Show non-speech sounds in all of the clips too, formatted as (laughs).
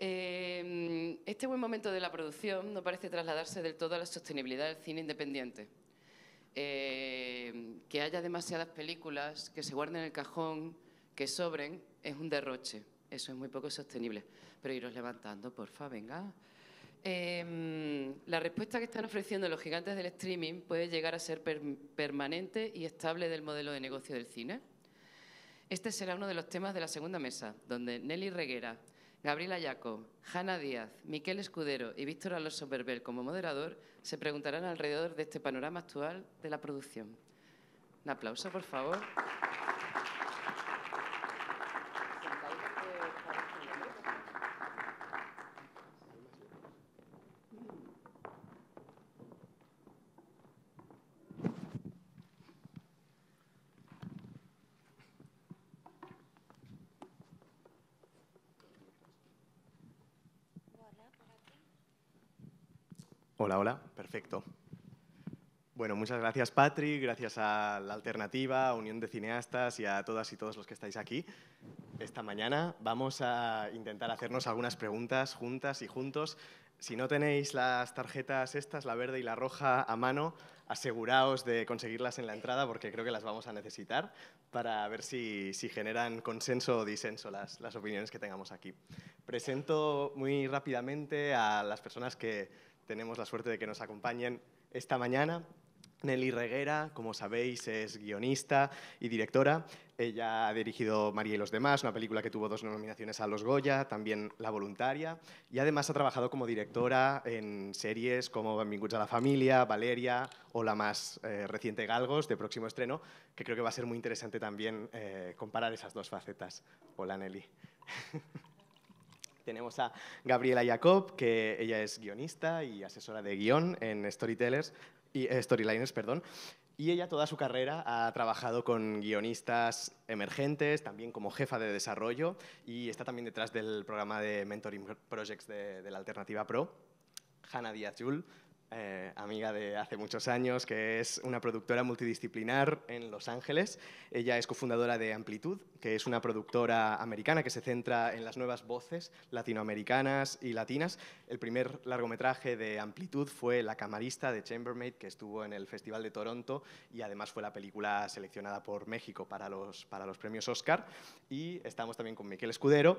Em, este buen momento de la producción no parece trasladarse del todo a la sostenibilidad del cine independiente. Em, que haya demasiadas películas, que se guarden en el cajón, que sobren, es un derroche. Eso es muy poco sostenible. Pero iros levantando, porfa, venga. Em, la respuesta que están ofreciendo los gigantes del streaming puede llegar a ser permanente y estable del modelo de negocio del cine. Este será uno de los temas de la segunda mesa, donde Nelly Reguera, Gabriela Jacob, Jana Díaz, Miquel Escudero y Víctor Alonso Berbel como moderador se preguntarán alrededor de este panorama actual de la producción. Un aplauso, por favor. Hola, hola. Perfecto. Bueno, muchas gracias Patrick, gracias a La Alternativa, a Unión de Cineastas y a todas y todos los que estáis aquí. Esta mañana vamos a intentar hacernos algunas preguntas juntas y juntos. Si no tenéis las tarjetas estas, la verde y la roja, a mano, aseguraos de conseguirlas en la entrada porque creo que las vamos a necesitar para ver si, generan consenso o disenso las, las opiniones que tengamos aquí. Presento muy rápidamente a las personas que tenemos la suerte de que nos acompañen esta mañana. Nelly Reguera, como sabéis, es guionista y directora. Ella ha dirigido María y los demás, una película que tuvo dos nominaciones a los Goya, también La Voluntaria, y además ha trabajado como directora en series como Benvinguts a la Familia, Valeria o la más eh, reciente Galgos, de próximo estreno, que creo que va a ser muy interesante también eh, comparar esas dos facetas. Hola Nelly. (laughs) Tenemos a Gabriela Jacob, que ella es guionista y asesora de guión en Storytellers, y, eh, Storyliners, perdón. Y ella toda su carrera ha trabajado con guionistas emergentes, también como jefa de desarrollo y está también detrás del programa de Mentoring Projects de, de la Alternativa Pro. Hanna Díaz Yul, eh, amiga de hace muchos años, que es una productora multidisciplinar en Los Ángeles. Ella es cofundadora de Amplitud, que es una productora americana que se centra en las nuevas voces latinoamericanas y latinas. El primer largometraje de Amplitud fue La camarista de Chambermaid, que estuvo en el Festival de Toronto y además fue la película seleccionada por México para los, para los premios Oscar. Y estamos también con Miquel Escudero,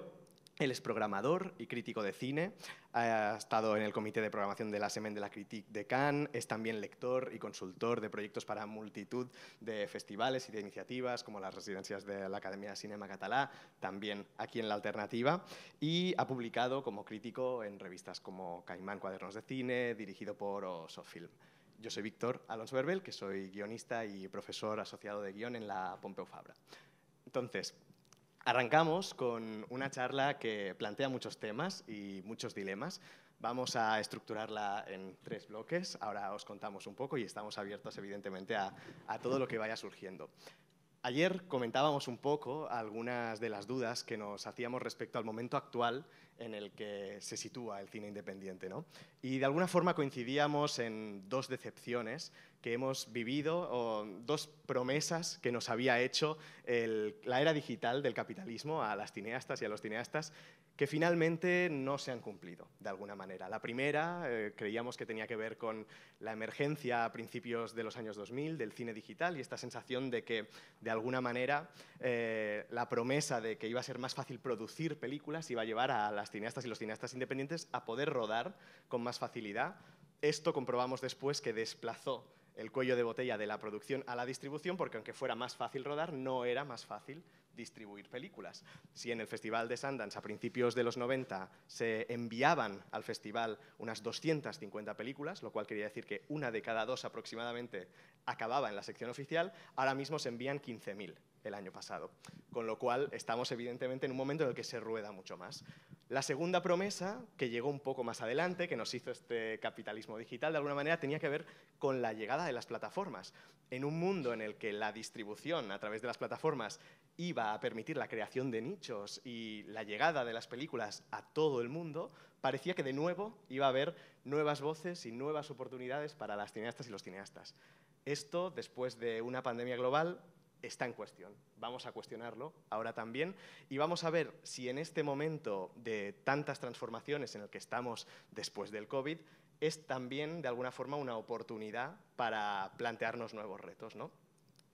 él es programador y crítico de cine, ha estado en el comité de programación de la Semen de la Critique de Cannes, es también lector y consultor de proyectos para multitud de festivales y de iniciativas como las residencias de la Academia de Cinema Catalá, también aquí en La Alternativa, y ha publicado como crítico en revistas como Caimán Cuadernos de Cine, dirigido por Osofilm. Yo soy Víctor Alonso Verbel, que soy guionista y profesor asociado de guión en la Pompeu Fabra. Entonces, Arrancamos con una charla que plantea muchos temas y muchos dilemas. Vamos a estructurarla en tres bloques. Ahora os contamos un poco y estamos abiertos, evidentemente, a, todo lo que vaya surgiendo. Ayer comentábamos un poco algunas de las dudas que nos hacíamos respecto al momento actual en el que se sitúa el cine independiente. ¿no? Y de alguna forma coincidíamos en dos decepciones que hemos vivido, o dos promesas que nos había hecho la era digital del capitalismo a las cineastas y a los cineastas, que finalmente no se han cumplido de alguna manera. La primera eh, creíamos que tenía que ver con la emergencia a principios de los años 2000 del cine digital y esta sensación de que de alguna manera eh, la promesa de que iba a ser más fácil producir películas iba a llevar a las cineastas y los cineastas independientes a poder rodar con más facilidad. Esto comprobamos después que desplazó el cuello de botella de la producción a la distribución, porque aunque fuera más fácil rodar, no era más fácil distribuir películas. Si en el Festival de Sundance a principios de los 90 se enviaban al festival unas 250 películas, lo cual quería decir que una de cada dos aproximadamente acababa en la sección oficial, ahora mismo se envían 15.000 el año pasado. Con lo cual estamos evidentemente en un momento en el que se rueda mucho más. La segunda promesa, que llegó un poco más adelante, que nos hizo este capitalismo digital, de alguna manera tenía que ver con la llegada de las plataformas. En un mundo en el que la distribución a través de las plataformas iba a permitir la creación de nichos y la llegada de las películas a todo el mundo, parecía que de nuevo iba a haber nuevas voces y nuevas oportunidades para las cineastas y los cineastas. Esto, después de una pandemia global, está en cuestión. Vamos a cuestionarlo ahora también y vamos a ver si en este momento de tantas transformaciones en el que estamos después del COVID es también de alguna forma una oportunidad para plantearnos nuevos retos.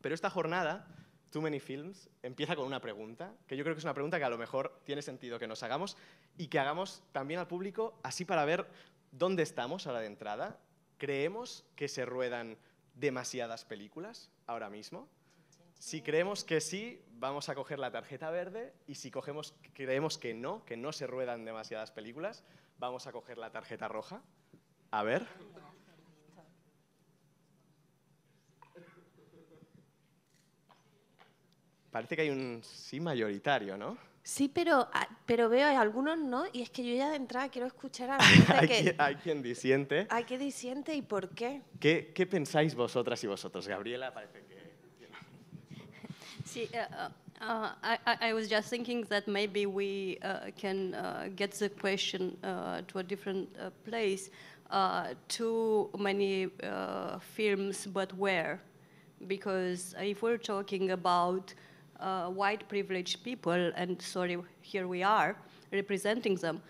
Pero esta jornada, Too Many Films, empieza con una pregunta, que yo creo que es una pregunta que a lo mejor tiene sentido que nos hagamos y que hagamos también al público así para ver dónde estamos ahora de entrada. ¿Creemos que se ruedan demasiadas películas ahora mismo? Si creemos que sí, vamos a coger la tarjeta verde y si cogemos, creemos que no, que no se ruedan demasiadas películas, vamos a coger la tarjeta roja. A ver. Parece que hay un sí mayoritario, ¿no? Sí, pero, ah, pero veo algunos no, y es que yo ya de entrada quiero escuchar a la (laughs) gente hay, que, quien, hay quien disiente. Hay quien disiente, ¿y por qué? ¿Qué, qué pensáis vosotras y vosotros? Gabriela, parece que... See, uh, uh, uh I, I, was just thinking that maybe we uh, can uh, get the question uh, to a different place. too many films, but where? Because if we're talking about white privileged people, and sorry, here we are representing them,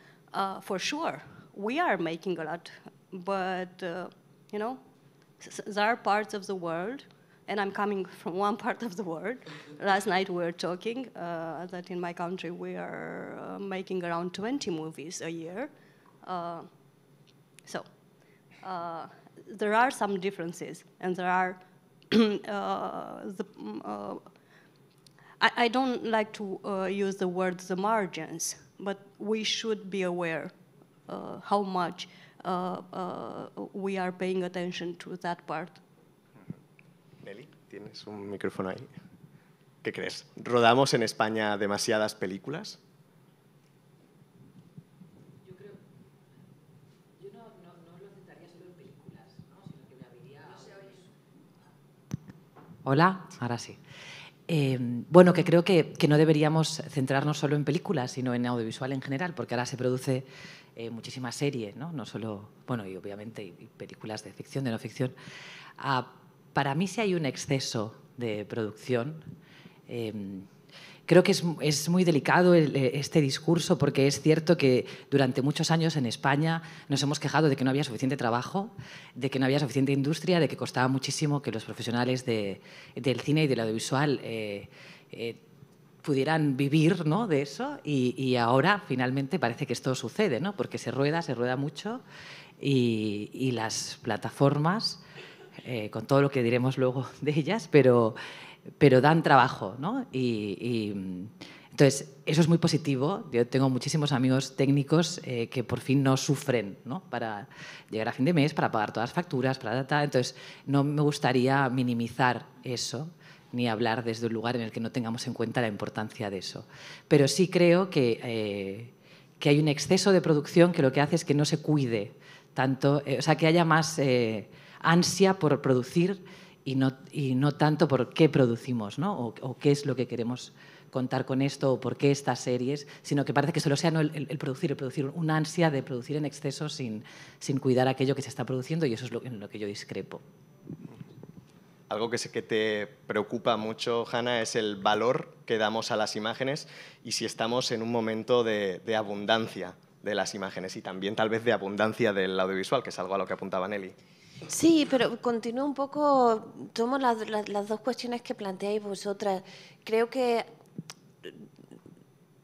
for sure, we are making a lot. But, you know, there are parts of the world and I'm coming from one part of the world. Last night we were talking uh, that in my country we are uh, making around 20 movies a year. Uh, so uh, there are some differences, and there are (clears throat) uh, the, mm, I, I, don't like to use the word the margins, but we should be aware how much we are paying attention to that part tienes un micrófono ahí. ¿Qué crees? ¿Rodamos en España demasiadas películas? Hola, ahora sí. Eh, bueno, que creo que, no deberíamos centrarnos solo en películas, sino en audiovisual en general, porque ahora se produce eh, muchísimas series, ¿no? No solo, bueno, y obviamente películas de ficción, de no ficción. Ah, para mí si hay un exceso de producción, em, creo que es, muy delicado eh, este discurso porque es cierto que durante muchos años en España nos hemos quejado de que no había suficiente trabajo, de que no había suficiente industria, de que costaba muchísimo que los profesionales del cine y del audiovisual eh, eh, pudieran vivir de eso y, ahora finalmente parece que esto sucede, ¿no? porque se rueda, se rueda mucho y las plataformas eh, con todo lo que diremos luego (laughs) de ellas, pero, pero dan trabajo, ¿no? Y, entonces, eso es muy positivo. Yo tengo muchísimos amigos técnicos eh, que por fin no sufren ¿no? para llegar a fin de mes, para pagar todas las facturas, para data. Entonces, no me gustaría minimizar eso ni hablar desde un lugar en el que no tengamos en cuenta la importancia de eso. Pero sí creo que, eh, que hay un exceso de producción que lo que hace es que no se cuide tanto, o sea, que haya más ansia por producir y no, y no tanto por qué producimos, O, qué es lo que queremos contar con esto o por qué estas series, sino que parece que solo sea el, producir, el producir, una ansia de producir en exceso sin, sin cuidar aquello que se está produciendo y eso es lo, en lo que yo discrepo. Algo que sé que te preocupa mucho, Hanna, es el valor que damos a las imágenes y si estamos en un momento de, de abundancia de las imágenes y también tal vez de abundancia del audiovisual, que es algo a lo que apuntaba Nelly. Sí, pero continúo un poco, tomo las, dos cuestiones que planteáis vosotras. Creo que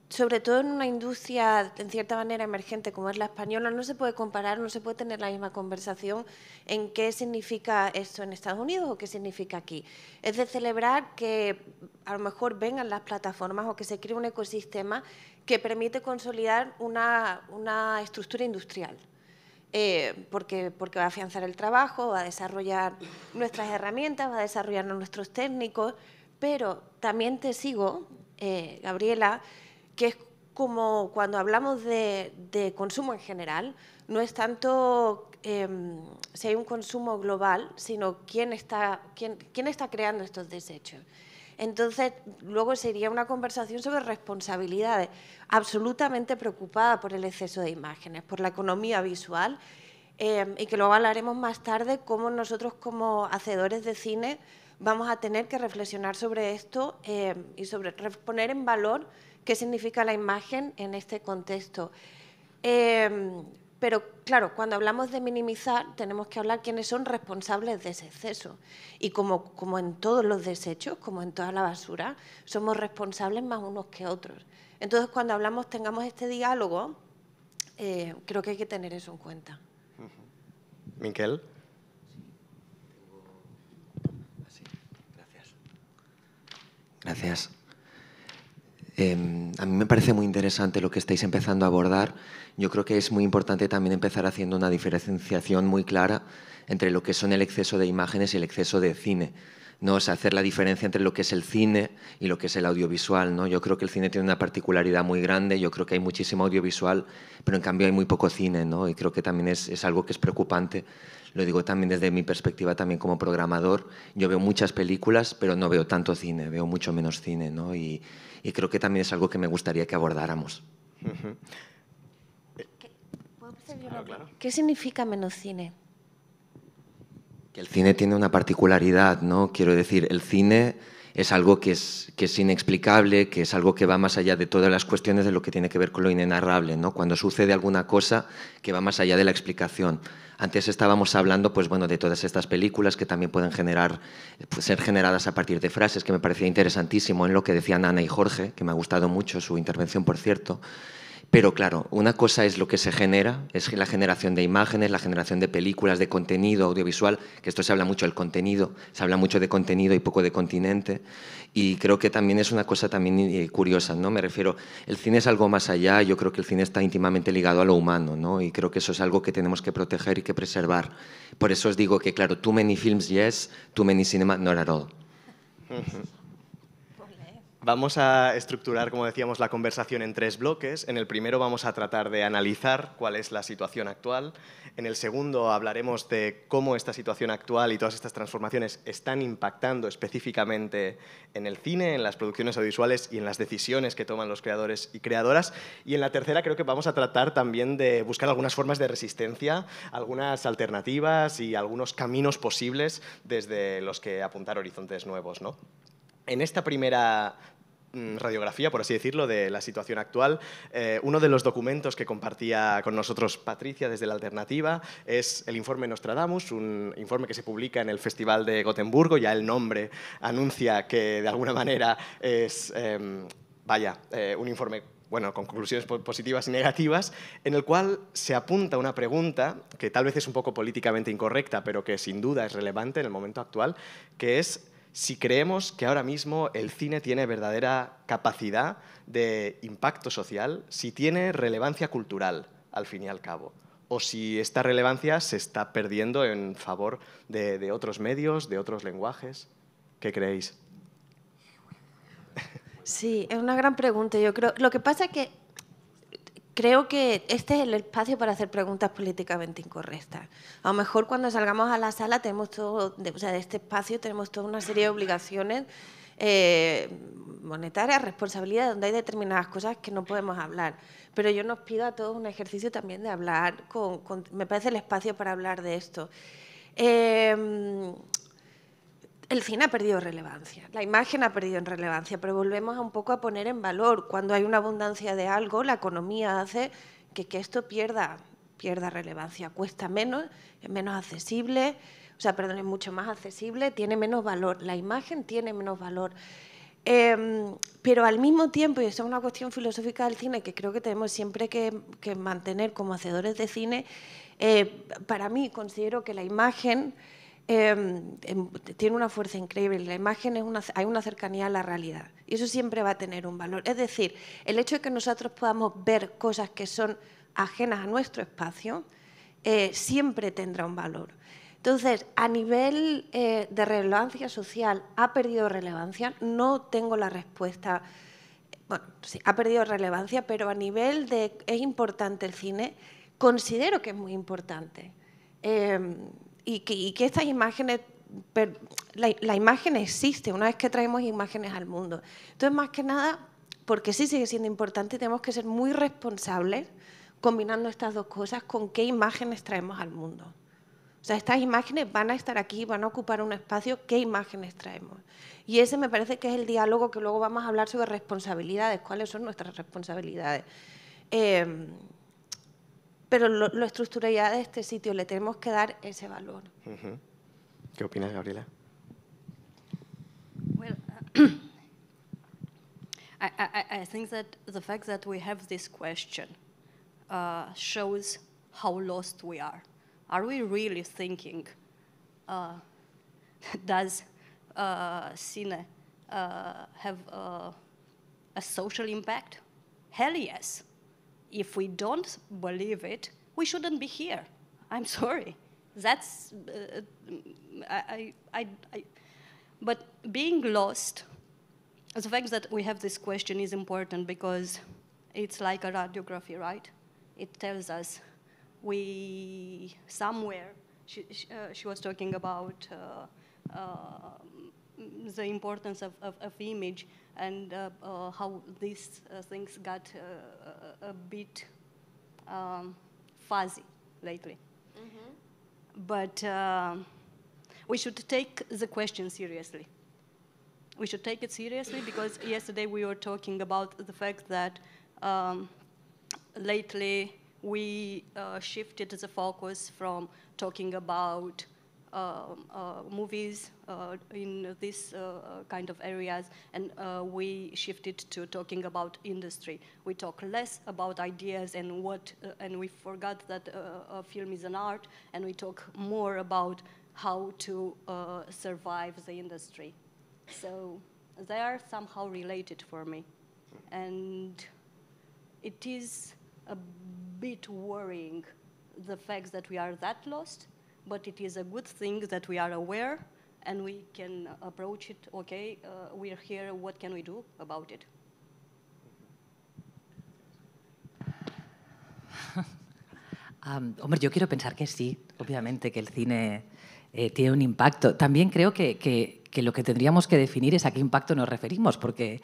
sobre todo en una industria en cierta manera emergente como es la española, no se puede comparar, no se puede tener la misma conversación en qué significa esto en Estados Unidos o qué significa aquí. Es de celebrar que a lo mejor vengan las plataformas o que se cree un ecosistema que permite consolidar una estructura industrial eh, porque, va a afianzar el trabajo, va a desarrollar nuestras herramientas, va a desarrollar nuestros técnicos, pero también te sigo, eh, Gabriela, que es como cuando hablamos de, consumo en general, no es tanto em, si hay un consumo global, sino quién está, quién está creando estos desechos. Entonces, luego sería una conversación sobre responsabilidades, absolutamente preocupada por el exceso de imágenes, por la economía visual, eh, y que luego hablaremos más tarde cómo nosotros como hacedores de cine vamos a tener que reflexionar sobre esto eh, y sobre poner en valor qué significa la imagen en este contexto. Eh, pero claro, cuando hablamos de minimizar, tenemos que hablar quiénes son responsables de ese exceso. Y como, como en todos los desechos, como en toda la basura, somos responsables más unos que otros. Entonces, cuando hablamos, tengamos este diálogo, eh, creo que hay que tener eso en cuenta. Miquel. Ah, Gracias. Em, a mí me parece muy interesante lo que estáis empezando a abordar. Yo creo que es muy importante también empezar haciendo una diferenciación muy clara entre lo que son el exceso de imágenes y el exceso de cine. ¿no? hacer la diferencia entre lo que es el cine y lo que es el audiovisual. ¿no? Yo creo que el cine tiene una particularidad muy grande, yo creo que hay muchísimo audiovisual, pero en cambio hay muy poco cine, ¿no? y creo que también es, algo que es preocupante. Lo digo también desde mi perspectiva también como programador. Yo veo muchas películas, pero no veo tanto cine, veo mucho menos cine, ¿no? y, creo que también es algo que me gustaría que abordáramos. ¿Qué, ¿Qué significa menos cine? el cine tiene una particularidad, ¿no? Quiero decir, el cine es algo que es, inexplicable, que es algo que va más allá de todas las cuestiones de lo que tiene que ver con lo inenarrable, ¿no? Cuando sucede alguna cosa que va más allá de la explicación. Antes estábamos hablando, pues bueno, de todas estas películas que también pueden generar, pues, ser generadas a partir de frases, que me parecía interesantísimo en lo que decían Ana y Jorge, que me ha gustado mucho su intervención, por cierto. Pero claro, una cosa es lo que se genera, es la generación de imágenes, la generación de películas, de contenido audiovisual, que esto se habla mucho del contenido, se habla mucho de contenido y poco de continente, y creo que también es una cosa también eh, curiosa, ¿no? Me refiero, el cine es algo más allá, yo creo que el cine está íntimamente ligado a lo humano, ¿no? Y creo que eso es algo que tenemos que proteger y que preservar. Por eso os digo que, claro, too many films, yes, too many cinema, no at todo. (laughs) Vamos a estructurar, como decíamos, la conversación en tres bloques. En el primero vamos a tratar de analizar cuál es la situación actual. En el segundo hablaremos de cómo esta situación actual y todas estas transformaciones están impactando específicamente en el cine, en las producciones audiovisuales y en las decisiones que toman los creadores y creadoras. Y en la tercera creo que vamos a tratar también de buscar algunas formas de resistencia, algunas alternativas y algunos caminos posibles desde los que apuntar horizontes nuevos. ¿no? En esta primera mm, radiografía, por así decirlo, de la situación actual. Eh, uno de los documentos que compartía con nosotros Patricia desde la Alternativa es el informe Nostradamus, un informe que se publica en el Festival de Gotemburgo. Ya el nombre anuncia que de alguna manera es, em, vaya, eh, un informe bueno, con conclusiones positivas y negativas, en el cual se apunta una pregunta que tal vez es un poco políticamente incorrecta, pero que sin duda es relevante en el momento actual, que es si creemos que ahora mismo el cine tiene verdadera capacidad de impacto social, si tiene relevancia cultural, al fin y al cabo, o si esta relevancia se está perdiendo en favor de, otros medios, de otros lenguajes. ¿Qué creéis? Sí, es una gran pregunta. Yo creo. Lo que pasa es que creo que este es el espacio para hacer preguntas políticamente incorrectas. A lo mejor cuando salgamos a la sala tenemos todo, o sea, de este espacio tenemos toda una serie de obligaciones eh, monetarias, responsabilidades, donde hay determinadas cosas que no podemos hablar. Pero yo nos pido a todos un ejercicio también de hablar, con, me parece el espacio para hablar de esto. Eh, el cine ha perdido relevancia, la imagen ha perdido en relevancia, pero volvemos un poco a poner en valor. Cuando hay una abundancia de algo, la economía hace que, esto pierda, relevancia. Cuesta menos, es menos accesible, o sea, perdón, es mucho más accesible, tiene menos valor, la imagen tiene menos valor. Em, pero al mismo tiempo, y esto es una cuestión filosófica del cine que creo que tenemos siempre que, mantener como hacedores de cine, eh, para mí considero que la imagen Em, em, tiene una fuerza increíble. La imagen es una, hay una cercanía a la realidad y eso siempre va a tener un valor. Es decir, el hecho de que nosotros podamos ver cosas que son ajenas a nuestro espacio eh, siempre tendrá un valor. Entonces, a nivel eh, de relevancia social, ¿ha perdido relevancia? No tengo la respuesta. Bueno, sí, ha perdido relevancia, pero a nivel de es importante el cine, considero que es muy importante. Em, y que, estas imágenes la, imagen existe una vez que traemos imágenes al mundo. Entonces, más que nada, porque sí sigue siendo importante, tenemos que ser muy responsables combinando estas dos cosas con qué imágenes traemos al mundo. O sea, estas imágenes van a estar aquí, van a ocupar un espacio, ¿qué imágenes traemos? Y ese me parece que es el diálogo que luego vamos a hablar sobre responsabilidades, cuáles son nuestras responsabilidades. Eh, pero lo, lo of de este sitio le tenemos que dar ese valor. What do ¿Qué opinas, Gabriela? Well, uh, (clears throat) I, I, I, think that the fact that we have this question uh, shows how lost we are. Are we really thinking, uh, (laughs) does uh, Cine uh, have uh, a social impact? Hell yes if we don't believe it, we shouldn't be here. I'm (laughs) sorry. That's, uh, I, I, I, but being lost, the fact that we have this question is important because it's like a radiography, right? It tells us we, somewhere, she, uh, she was talking about uh, uh the importance of, of, of image and uh, uh, how these uh, things got a bit um, fuzzy lately. Mm -hmm. But um, we should take the question seriously. We should take it seriously (coughs) because yesterday we were talking about the fact that um, lately we uh, shifted the focus from talking about um, uh, movies uh, in this uh, kind of areas, and we shifted to talking about industry. We talk less about ideas and what, and we forgot that a film is an art, and we talk more about how to survive the industry. So they are somehow related for me. And it is a bit worrying the fact that we are that lost but it is a good thing that we are aware and we can approach it, okay, uh, are here, what can we do about it? (laughs) um, hombre, yo quiero pensar que sí, obviamente, que el cine eh, tiene un impacto. También creo que, que, que lo que tendríamos que definir es a qué impacto nos referimos, porque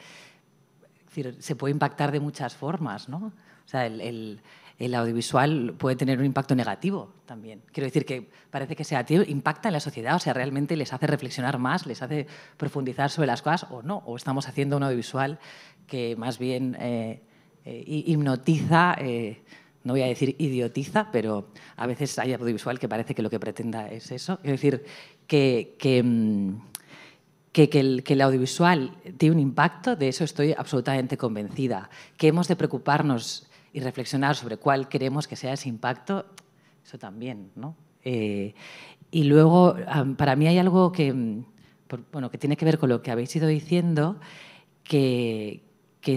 decir, se puede impactar de muchas formas, ¿no? O sea, el, el, el audiovisual puede tener un impacto negativo también. Quiero decir que parece que sea impacta en la sociedad, o sea, realmente les hace reflexionar más, les hace profundizar sobre las cosas o no, o estamos haciendo un audiovisual que más bien eh, eh, hipnotiza, eh, no voy a decir idiotiza, pero a veces hay audiovisual que parece que lo que pretenda es eso. Quiero decir que, mm, el, que el audiovisual tiene un impacto, de eso estoy absolutamente convencida, que hemos de preocuparnos y reflexionar sobre cuál queremos que sea ese impacto, eso también, ¿no? Eh, y luego, para mí hay algo que, mm, bueno, que tiene que ver con lo que habéis ido diciendo, que,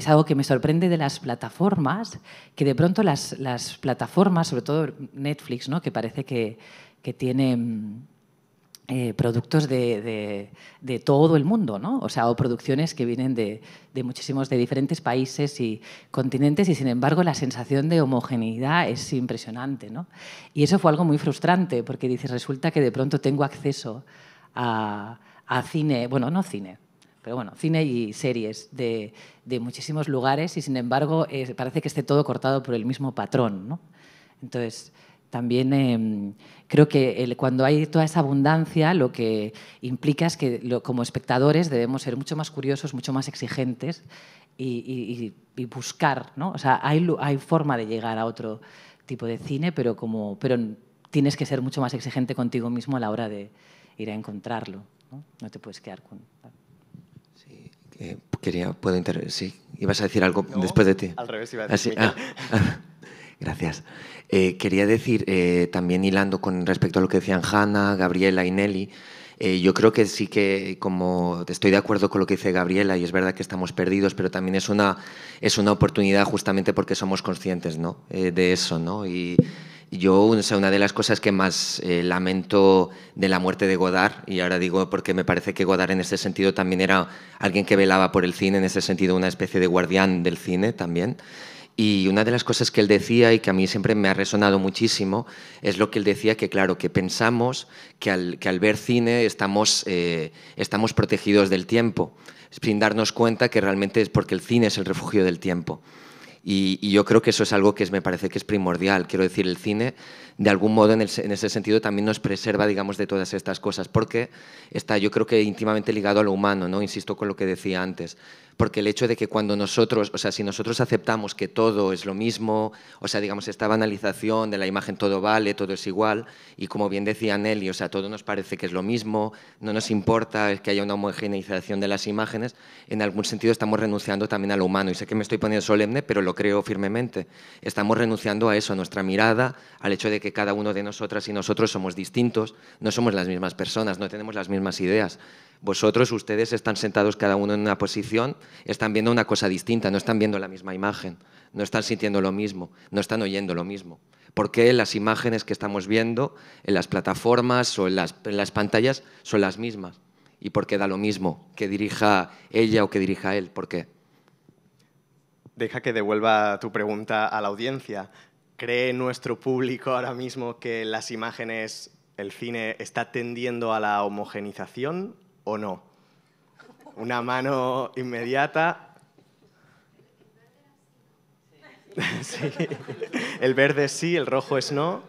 es algo que me sorprende de las plataformas, que de pronto las, las plataformas, sobre todo Netflix, ¿no? que parece que, que tiene mm, eh, productos de, de, todo el mundo, ¿no? O sea, o producciones que vienen de, de, muchísimos, de diferentes países y continentes y sin embargo la sensación de homogeneidad es impresionante, ¿no? Y eso fue algo muy frustrante porque dices, resulta que de pronto tengo acceso a, a cine, bueno, no cine, pero bueno, cine y series de, muchísimos lugares y sin embargo eh, parece que esté todo cortado por el mismo patrón, ¿no? Entonces también em, creo que cuando hay toda esa abundancia, lo que implica es que como espectadores debemos ser mucho más curiosos, mucho más exigentes y, buscar, ¿no? O sea, hay, forma de llegar a otro tipo de cine, pero, tienes que ser mucho más exigente contigo mismo a la hora de ir a encontrarlo, ¿no? te puedes quedar con... Sí, quería, puedo intervenir, sí. ¿Ibas a decir algo después de ti? Al revés, iba a ah, decir. Gracias. Eh, quería decir, eh, también hilando con respecto a lo que decían Hanna, Gabriela y Nelly, eh, yo creo que sí que, como estoy de acuerdo con lo que dice Gabriela, y es verdad que estamos perdidos, pero también es una, es una oportunidad justamente porque somos conscientes ¿no? de eso. ¿no? Y, yo, una de las cosas que más lamento de la muerte de Godard, y ahora digo porque me parece que Godard en ese sentido también era alguien que velaba por el cine, en ese sentido una especie de guardián del cine también, y una de las cosas que él decía y que a mí siempre me ha resonado muchísimo es lo que él decía que, claro, que pensamos que al, que al ver cine estamos, eh, estamos protegidos del tiempo, sin darnos cuenta que realmente es porque el cine es el refugio del tiempo. Y, yo creo que eso es algo que me parece que es primordial. Quiero decir, el cine, de algún modo, en, en, ese sentido, también nos preserva, digamos, de todas estas cosas, porque está, yo creo que íntimamente ligado a lo humano, ¿no? Insisto con lo que decía antes porque el hecho de que cuando nosotros, o sea, si nosotros aceptamos que todo es lo mismo, o sea, digamos, esta banalización de la imagen todo vale, todo es igual, y como bien decía Nelly, o sea, todo nos parece que es lo mismo, no nos importa que haya una homogeneización de las imágenes, en algún sentido estamos renunciando también a lo humano, y sé que me estoy poniendo solemne, pero lo creo firmemente, estamos renunciando a eso, a nuestra mirada, al hecho de que cada uno de nosotras y nosotros somos distintos, no somos las mismas personas, no tenemos las mismas ideas. Vosotros, ustedes están sentados cada uno en una posición, están viendo una cosa distinta, no están viendo la misma imagen, no están sintiendo lo mismo, no están oyendo lo mismo. ¿Por qué las imágenes que estamos viendo en las plataformas o en las, pantallas son las mismas? ¿Y por qué da lo mismo que dirija ella o que dirija él? ¿Por qué? Deja que devuelva tu pregunta a la audiencia. ¿Cree nuestro público ahora mismo que las imágenes, el cine, está tendiendo a la homogenización o no? Una mano inmediata. (laughs) El verde sí, el rojo es no.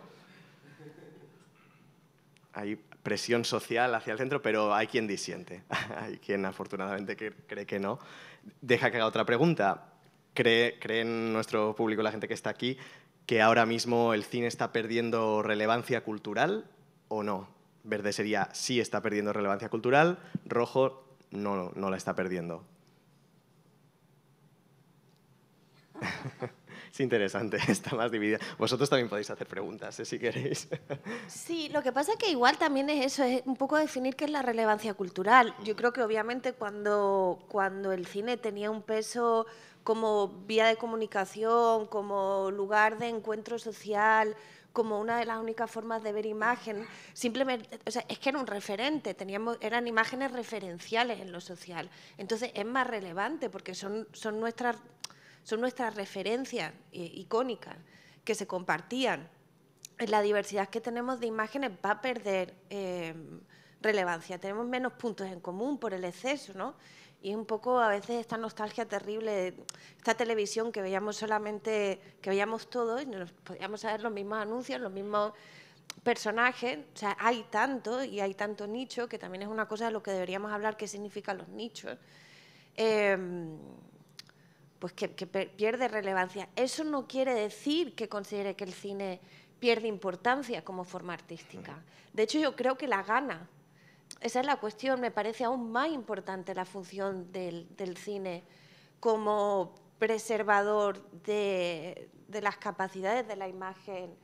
Hay presión social hacia el centro, pero hay quien disiente. (laughs) Hay quien afortunadamente cree que no. Deja que haga otra pregunta. ¿Cree, cree en nuestro público, la gente que está aquí, que ahora mismo el cine está perdiendo relevancia cultural o no? Verde sería sí está perdiendo relevancia cultural, rojo no, no la está perdiendo. (laughs) es interesante, (laughs) está más dividida. Vosotros también podéis hacer preguntas, ¿eh? si queréis. (laughs) Sí, lo que pasa es que igual también es eso, es un poco definir qué es la relevancia cultural. Yo creo que obviamente cuando, cuando el cine tenía un peso como vía de comunicación, como lugar de encuentro social, como una de las únicas formas de ver imagen. Simplemente, o sea, es que era un referente, eran imágenes referenciales en lo social. Entonces es más relevante porque son, son, nuestras, referencias icónicas que se compartían. La diversidad que tenemos de imágenes va a perder eh, relevancia, tenemos menos puntos en común por el exceso, ¿no? y un poco a veces esta nostalgia terrible, esta televisión que veíamos solamente, que veíamos todos y nos podíamos saber los mismos anuncios, los mismos personajes, o sea, hay tanto y hay tanto nicho, que también es una cosa de lo que deberíamos hablar, qué significa los nichos, em, pues que, que pierde relevancia. Eso no quiere decir que considere que el cine pierde importancia como forma artística. De hecho, yo creo que la gana, esa es la cuestión, me parece aún más importante la función del, cine como preservador de, las capacidades de la imagen,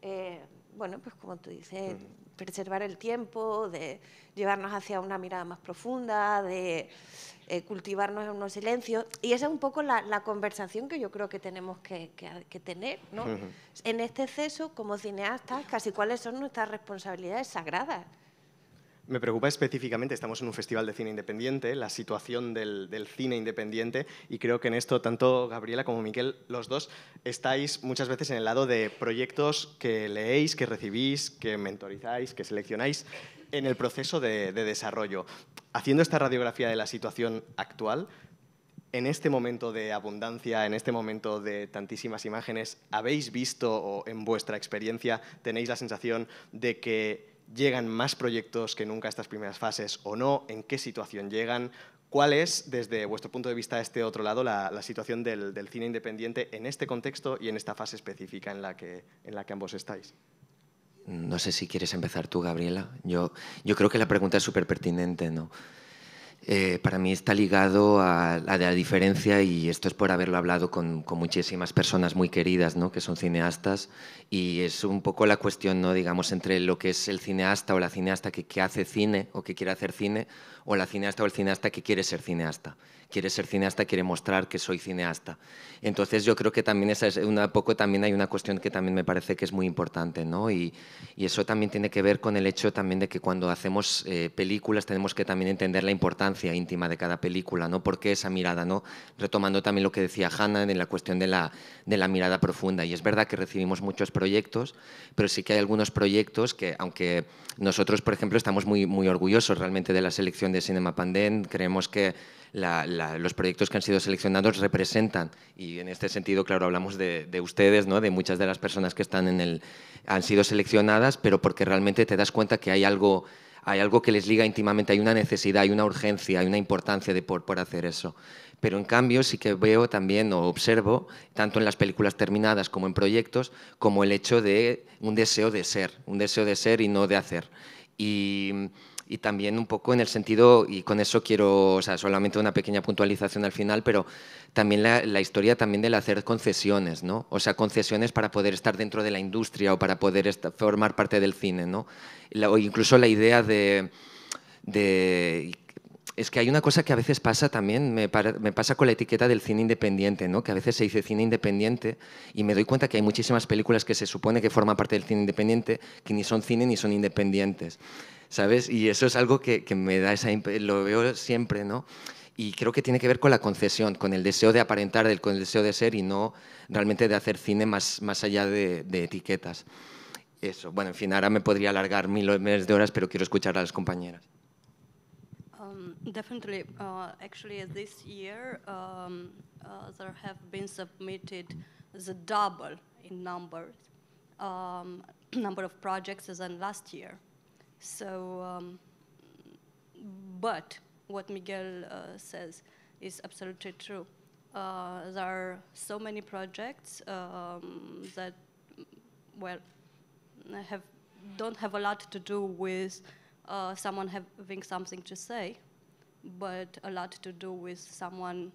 eh, bueno, pues como tú dices, preservar el tiempo, de llevarnos hacia una mirada más profunda, de eh, cultivarnos en unos silencios. Y esa es un poco la, conversación que yo creo que tenemos que, tener, ¿no? En este exceso, como cineastas, casi cuáles son nuestras responsabilidades sagradas. Me preocupa específicamente, estamos en un festival de cine independiente, la situación del, cine independiente y creo que en esto tanto Gabriela como Miquel, los dos, estáis muchas veces en el lado de proyectos que leéis, que recibís, que mentorizáis, que seleccionáis en el proceso de desarrollo. Haciendo esta radiografía de la situación actual, en este momento de abundancia, en este momento de tantísimas imágenes, ¿habéis visto o en vuestra experiencia tenéis la sensación de que llegan más proyectos que nunca a estas primeras fases o no, en qué situación llegan, cuál es, desde vuestro punto de vista, este otro lado, la, situación del, cine independiente en este contexto y en esta fase específica en la que, en la que ambos estáis. No sé si quieres empezar tú, Gabriela. Yo, yo creo que la pregunta es súper pertinente, ¿no? Eh, para mí está ligado a, la de la diferencia y esto es por haberlo hablado con, muchísimas personas muy queridas, ¿no? que son cineastas, y es un poco la cuestión, ¿no? digamos, entre lo que es el cineasta o la cineasta que, que hace cine o que quiere hacer cine o la cineasta o el cineasta que quiere ser cineasta. Quiere ser cineasta, quiere mostrar que soy cineasta. Entonces yo creo que también esa una poco también hay una cuestión que también me parece que es muy importante, ¿no? Y, eso también tiene que ver con el hecho también de que cuando hacemos eh, películas tenemos que también entender la importancia íntima de cada película, ¿no? Porque esa mirada, ¿no? Retomando también lo que decía Hanna en la cuestión de la, de la mirada profunda. Y es verdad que recibimos muchos proyectos, pero sí que hay algunos proyectos que, aunque nosotros, por ejemplo, estamos muy, muy orgullosos realmente de la selección de Cinema Pandem. Creemos que los proyectos que han sido seleccionados representan, y en este sentido, claro, hablamos de, ustedes, ¿no? de muchas de las personas que están en el, han sido seleccionadas, pero porque realmente te das cuenta que hay algo, hay algo que les liga íntimamente, hay una necesidad, hay una urgencia, hay una importancia de por, por hacer eso. Pero en cambio sí que veo también o observo, tanto en las películas terminadas como en proyectos, como el hecho de un deseo de ser, un deseo de ser y no de hacer. Y y también un poco en el sentido, y con eso quiero, o sea, solamente una pequeña puntualización al final, pero también la, historia también del hacer concesiones, ¿no? O sea, concesiones para poder estar dentro de la industria o para poder formar parte del cine, ¿no? o incluso la idea de, de es que hay una cosa que a veces pasa también, me, pasa con la etiqueta del cine independiente, ¿no? que a veces se dice cine independiente y me doy cuenta que hay muchísimas películas que se supone que forman parte del cine independiente que ni son cine ni son independientes, ¿sabes? Y eso es algo que, me da esa... lo veo siempre, ¿no? Y creo que tiene que ver con la concesión, con el deseo de aparentar, con el deseo de ser y no realmente de hacer cine más, más allá de, de etiquetas. Eso, bueno, en fin, ahora me podría alargar miles de horas, pero quiero escuchar a las compañeras. Definitely. Uh, actually, uh, this year um, uh, there have been submitted the double in numbers, um, (clears throat) number of projects than last year. So, um, but what Miguel uh, says is absolutely true. Uh, there are so many projects um, that, well, have don't have a lot to do with uh, someone having something to say, but a lot to do with someone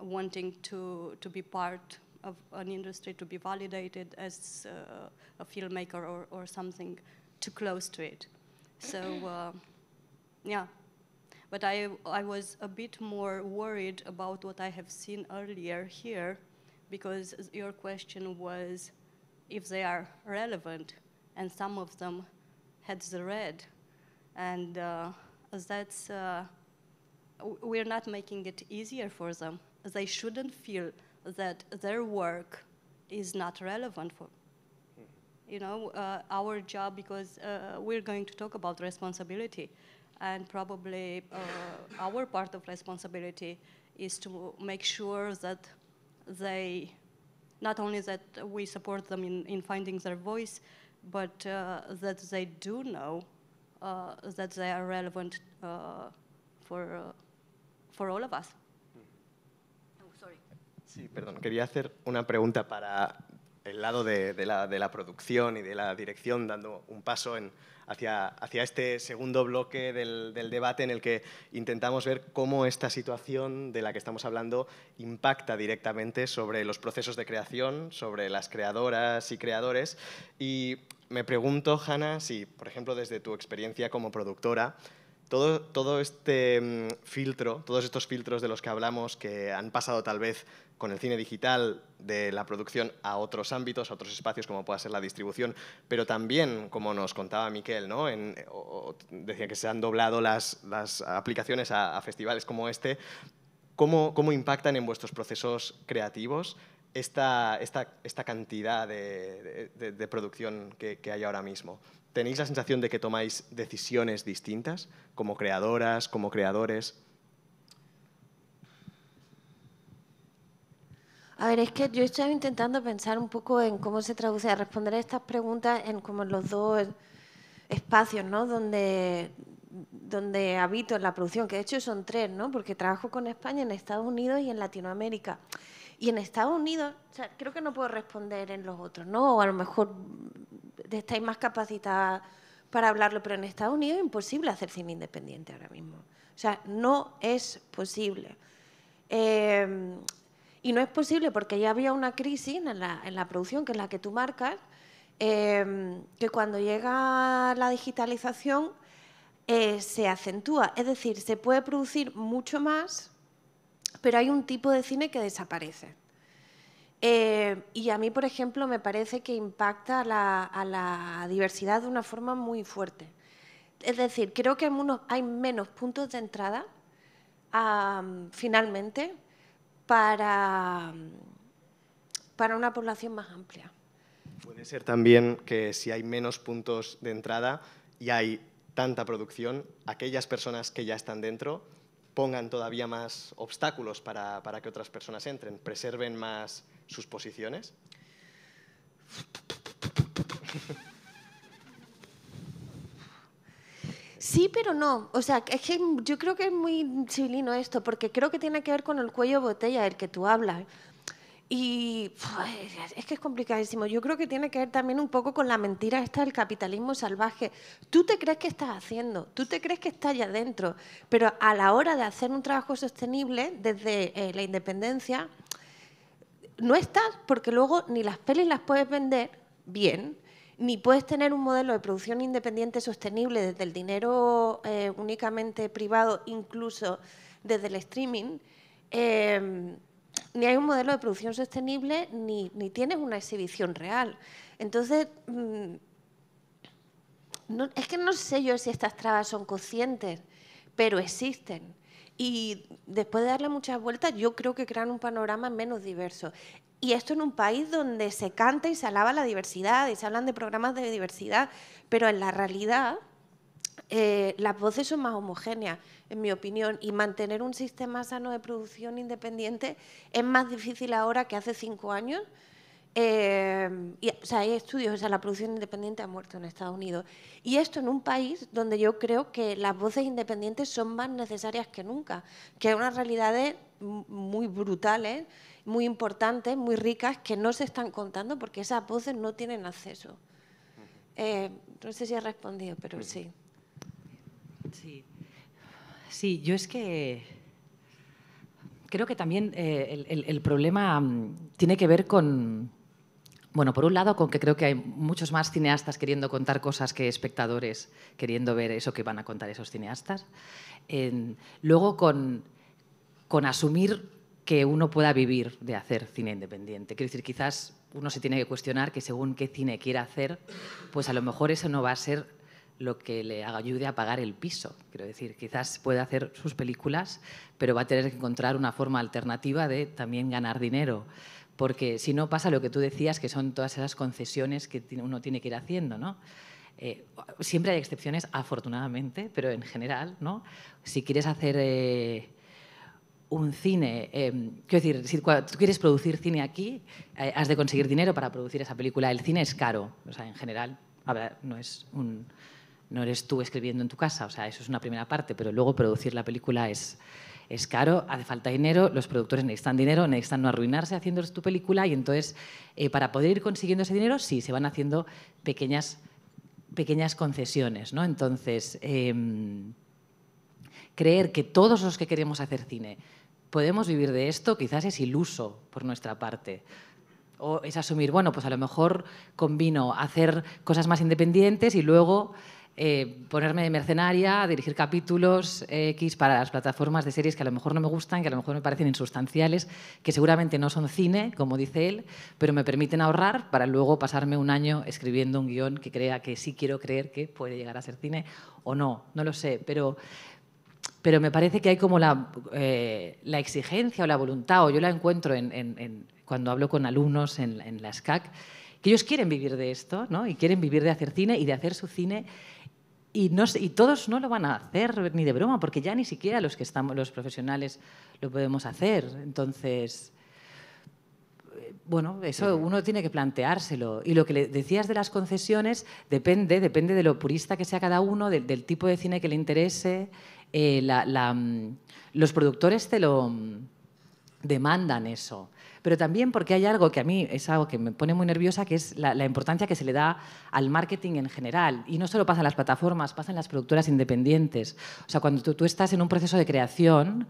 wanting to, to be part of an industry, to be validated as uh, a filmmaker or, or something too close to it. So, (clears throat) uh, yeah. But I, I was a bit more worried about what I have seen earlier here because your question was if they are relevant, and some of them had the red. And uh, that's, uh, we're not making it easier for them. They shouldn't feel that their work is not relevant for, you know, uh, our job because uh, we're going to talk about responsibility. And probably uh, our part of responsibility is to make sure that they, not only that we support them in, in finding their voice, but uh, that they do know uh, that they are relevant uh, for for all oh, Sí, perdón. Quería hacer una pregunta para el lado de, la, producción y de la dirección, dando un paso hacia, hacia, este segundo bloque del, del, debate en el que intentamos ver cómo esta situación de la que estamos hablando impacta directamente sobre los procesos de creación, sobre las creadoras y creadores. Y me pregunto, Hanna, si, por ejemplo, desde tu experiencia como productora, todo, este mm, filtro, todos estos filtros de los que hablamos que han pasado tal vez con el cine digital de la producción a otros ámbitos, a otros espacios como pueda ser la distribución, pero también, como nos contaba Miquel, ¿no? decía que se han doblado las, aplicaciones a, festivales como este, ¿cómo, impactan en vuestros procesos creativos esta, cantidad de, producción que hay ahora mismo? ¿Tenéis la sensación de que tomáis decisiones distintas como creadoras, como creadores? A ver, es que yo estaba intentando pensar un poco en cómo se traduce, a responder estas preguntas en como los dos espacios, ¿no? Donde, donde habito en la producción, que de hecho son tres, ¿no? Porque trabajo con España, en Estados Unidos y en Latinoamérica. Y en Estados Unidos, o sea, creo que no puedo responder en los otros, ¿no? O a lo mejor estáis más capacitadas para hablarlo, pero en Estados Unidos es imposible hacer cine independiente ahora mismo. O sea, no es posible. Em, y no es posible porque ya había una crisis en la, producción, que es la que tú marcas, em, que cuando llega la digitalización eh, se acentúa. Es decir, se puede producir mucho más pero hay un tipo de cine que desaparece. Eh, y a mí, por ejemplo, me parece que impacta a la, diversidad de una forma muy fuerte. Es decir, creo que hay, menos puntos de entrada, finalmente, para una población más amplia. Puede ser también que si hay menos puntos de entrada y hay tanta producción, aquellas personas que ya están dentro pongan todavía más obstáculos para, que otras personas entren, preserven más sus posiciones? Sí, pero no. O sea, yo creo que es muy chilino esto, porque creo que tiene que ver con el cuello botella del que tú hablas. Y es que es complicadísimo. Yo creo que tiene que ver también un poco con la mentira esta del capitalismo salvaje. Tú te crees que estás haciendo, tú te crees que estás allá adentro, pero a la hora de hacer un trabajo sostenible desde eh, la independencia, no estás porque luego ni las pelis las puedes vender bien, ni puedes tener un modelo de producción independiente sostenible desde el dinero eh, únicamente privado, incluso desde el streaming. Em, ni hay un modelo de producción sostenible, ni, ni tienes una exhibición real. Entonces, mm, no, es que no sé yo si estas trabas son conscientes, pero existen. Y después de darle muchas vueltas, yo creo que crean un panorama menos diverso. Y esto en un país donde se canta y se alaba la diversidad y se hablan de programas de diversidad, pero en la realidad eh, las voces son más homogéneas, en mi opinión, y mantener un sistema sano de producción independiente es más difícil ahora que hace cinco años. Eh, y, sea, hay estudios, o la producción independiente ha muerto en Estados Unidos. Y esto en un país donde yo creo que las voces independientes son más necesarias que nunca, que hay unas realidades muy brutales, muy importantes, muy ricas, que no se están contando porque esas voces no tienen acceso. Eh, no sé si he respondido, pero sí. Sí, sí yo es que creo que también eh, el, problema mm, tiene que ver con, bueno, por un lado, con que creo que hay muchos más cineastas queriendo contar cosas que espectadores queriendo ver eso que van a contar esos cineastas. luego, con, con asumir que uno pueda vivir de hacer cine independiente. Quiero decir, quizás uno se tiene que cuestionar que según qué cine quiera hacer, pues a lo mejor eso no va a ser lo que le ayude a pagar el piso. Quiero decir, quizás puede hacer sus películas, pero va a tener que encontrar una forma alternativa de también ganar dinero. Porque si no pasa lo que tú decías, que son todas esas concesiones que uno tiene que ir haciendo, ¿no? Eh, siempre hay excepciones, afortunadamente, pero en general, ¿no? Si quieres hacer eh, un cine, eh, quiero decir, si tú quieres producir cine aquí, has de conseguir dinero para producir esa película. El cine es caro, o sea, en general, no es un no eres tú escribiendo en tu casa, o sea, eso es una primera parte, pero luego producir la película es, es caro, hace falta dinero, los productores necesitan dinero, necesitan no arruinarse haciendo tu película y entonces eh, para poder ir consiguiendo ese dinero sí, se van haciendo pequeñas, pequeñas concesiones, ¿no? Entonces, em, creer que todos los que queremos hacer cine podemos vivir de esto quizás es iluso por nuestra parte o es asumir, bueno, pues a lo mejor combino hacer cosas más independientes y luego eh, ponerme de mercenaria, dirigir capítulos eh, X para las plataformas de series que a lo mejor no me gustan, que a lo mejor me parecen insustanciales, que seguramente no son cine, como dice él, pero me permiten ahorrar para luego pasarme un año escribiendo un guión que crea que sí quiero creer que puede llegar a ser cine o no, no lo sé, pero pero me parece que hay como la, eh, exigencia o la voluntad, o yo la encuentro en, cuando hablo con alumnos en, la SCAC, que ellos quieren vivir de esto, ¿no? Y quieren vivir de hacer cine y de hacer su cine y, todos no lo van a hacer ni de broma, porque ya ni siquiera los profesionales, lo podemos hacer. Entonces, bueno, eso uno tiene que planteárselo. Y lo que decías de las concesiones depende, depende de lo purista que sea cada uno, del, tipo de cine que le interese. Eh, mm, los productores te lo mm, demandan eso pero también porque hay algo que a mí es algo que me pone muy nerviosa, que es la, importancia que se le da al marketing en general. Y no solo pasa en las plataformas, pasa en las productoras independientes. O sea, cuando tú, estás en un proceso de creación,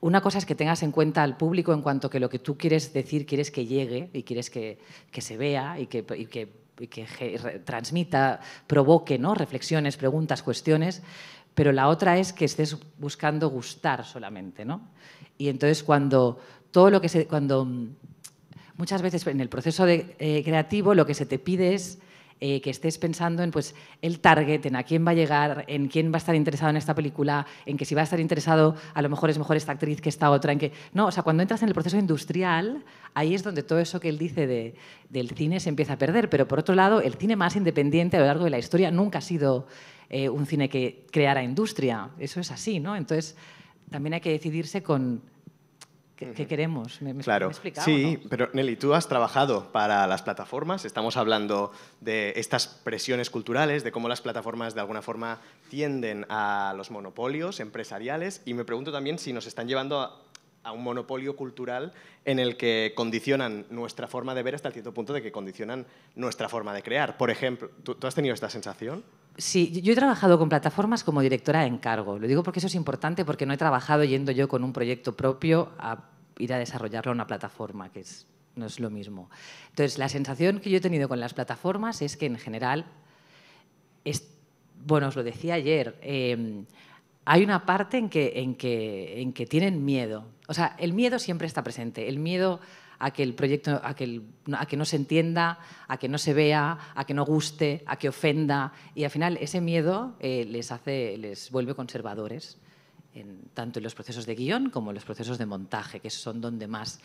una cosa es que tengas en cuenta al público en cuanto que lo que tú quieres decir quieres que llegue y quieres que, que se vea y que, que, que transmita, provoque ¿no? reflexiones, preguntas, cuestiones, pero la otra es que estés buscando gustar solamente. ¿no? Y entonces cuando todo lo que se... Cuando, mm, muchas veces en el proceso de, eh, creativo lo que se te pide es eh, que estés pensando en pues, el target, en a quién va a llegar, en quién va a estar interesado en esta película, en que si va a estar interesado, a lo mejor es mejor esta actriz que esta otra. En que... No, o sea, cuando entras en el proceso industrial, ahí es donde todo eso que él dice del cine se empieza a perder. Pero por otro lado, el cine más independiente a lo largo de la historia nunca ha sido eh, un cine que creara industria. Eso es así, ¿no? Entonces, también hay que decidirse con ¿Qué, queremos? ¿Me, me claro. sí, pero Nelly, tú has trabajado para las plataformas, estamos hablando de estas presiones culturales, de cómo las plataformas de alguna forma tienden a los monopolios empresariales y me pregunto también si nos están llevando a, un monopolio cultural en el que condicionan nuestra forma de ver hasta el cierto punto de que condicionan nuestra forma de crear. Por ejemplo, tú has tenido esta sensación? Sí, yo he trabajado con plataformas como directora de encargo. Lo digo porque eso es importante, porque no he trabajado yendo yo con un proyecto propio a ir a desarrollarlo a una plataforma, que no es lo mismo. Entonces, la sensación que yo he tenido con las plataformas es que en general, bueno, os lo decía ayer, em, hay una parte en que, en que tienen miedo. O sea, el miedo siempre está presente. El miedo a que el proyecto, a que, no se entienda, a que no se vea, a que no guste, a que ofenda. Y al final ese miedo eh, les, hace, les vuelve conservadores, tanto en los procesos de guión como en los procesos de montaje, que son donde más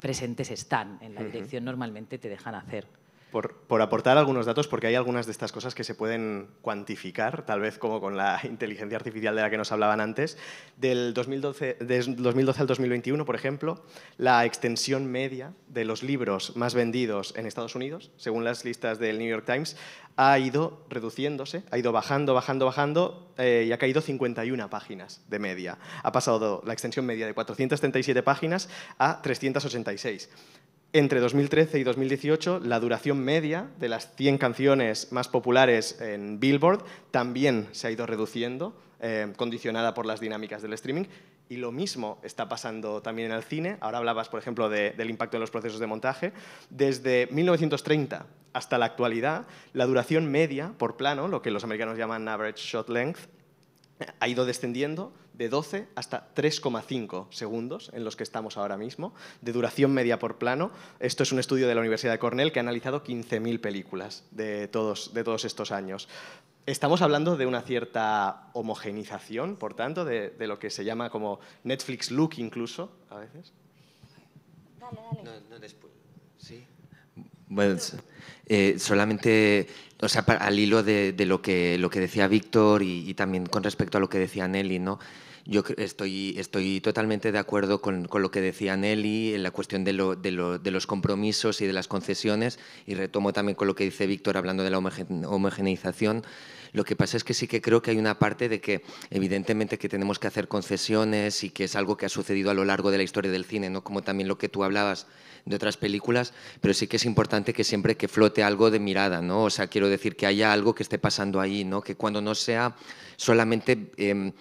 presentes están. En la dirección normalmente te dejan hacer por, aportar algunos datos, porque hay algunas de estas cosas que se pueden cuantificar, tal vez como con la (laughs) inteligencia artificial de la que nos hablaban antes. Del 2012, al 2021, por ejemplo, la extensión media de los libros más vendidos en Estados Unidos, según las listas del New York Times, ha ido reduciéndose, ha ido bajando, bajando, bajando eh, y ha caído 51 páginas de media. Ha pasado la extensión media de 437 páginas a 386 entre 2013 y 2018, la duración media de las 100 canciones más populares en Billboard también se ha ido reduciendo, eh, condicionada por las dinámicas del streaming. Y lo mismo está pasando también en el cine. Ahora hablabas, por ejemplo, del impacto de los procesos de montaje. Desde 1930 hasta la actualidad, la duración media por plano, lo que los americanos llaman average shot length, (laughs) ha ido descendiendo de 12 hasta 3,5 segundos en los que estamos ahora mismo, de duración media por plano. Esto es un estudio de la Universidad de Cornell que ha analizado 15.000 películas de todos, de todos estos años. Estamos hablando de una cierta homogenización, por tanto, de, lo que se llama como Netflix look incluso, a veces. No, no bueno, eh, solamente, o sea, al hilo de, lo, que, lo que decía Víctor y, y, también con respecto a lo que decía Nelly, ¿no? Yo estoy, estoy totalmente de acuerdo con, lo que decía Nelly en la cuestión de, de, los compromisos y de las concesiones y retomo también con lo que dice Víctor hablando de la homogeneización. Lo que pasa es que sí que creo que hay una parte de que evidentemente que tenemos que hacer concesiones y que es algo que ha sucedido a lo largo de la historia del cine, ¿no? como también lo que tú hablabas de otras películas, pero sí que es importante que siempre que flote algo de mirada, ¿no? o sea, quiero decir que haya algo que esté pasando ahí, ¿no? que cuando no sea solamente em,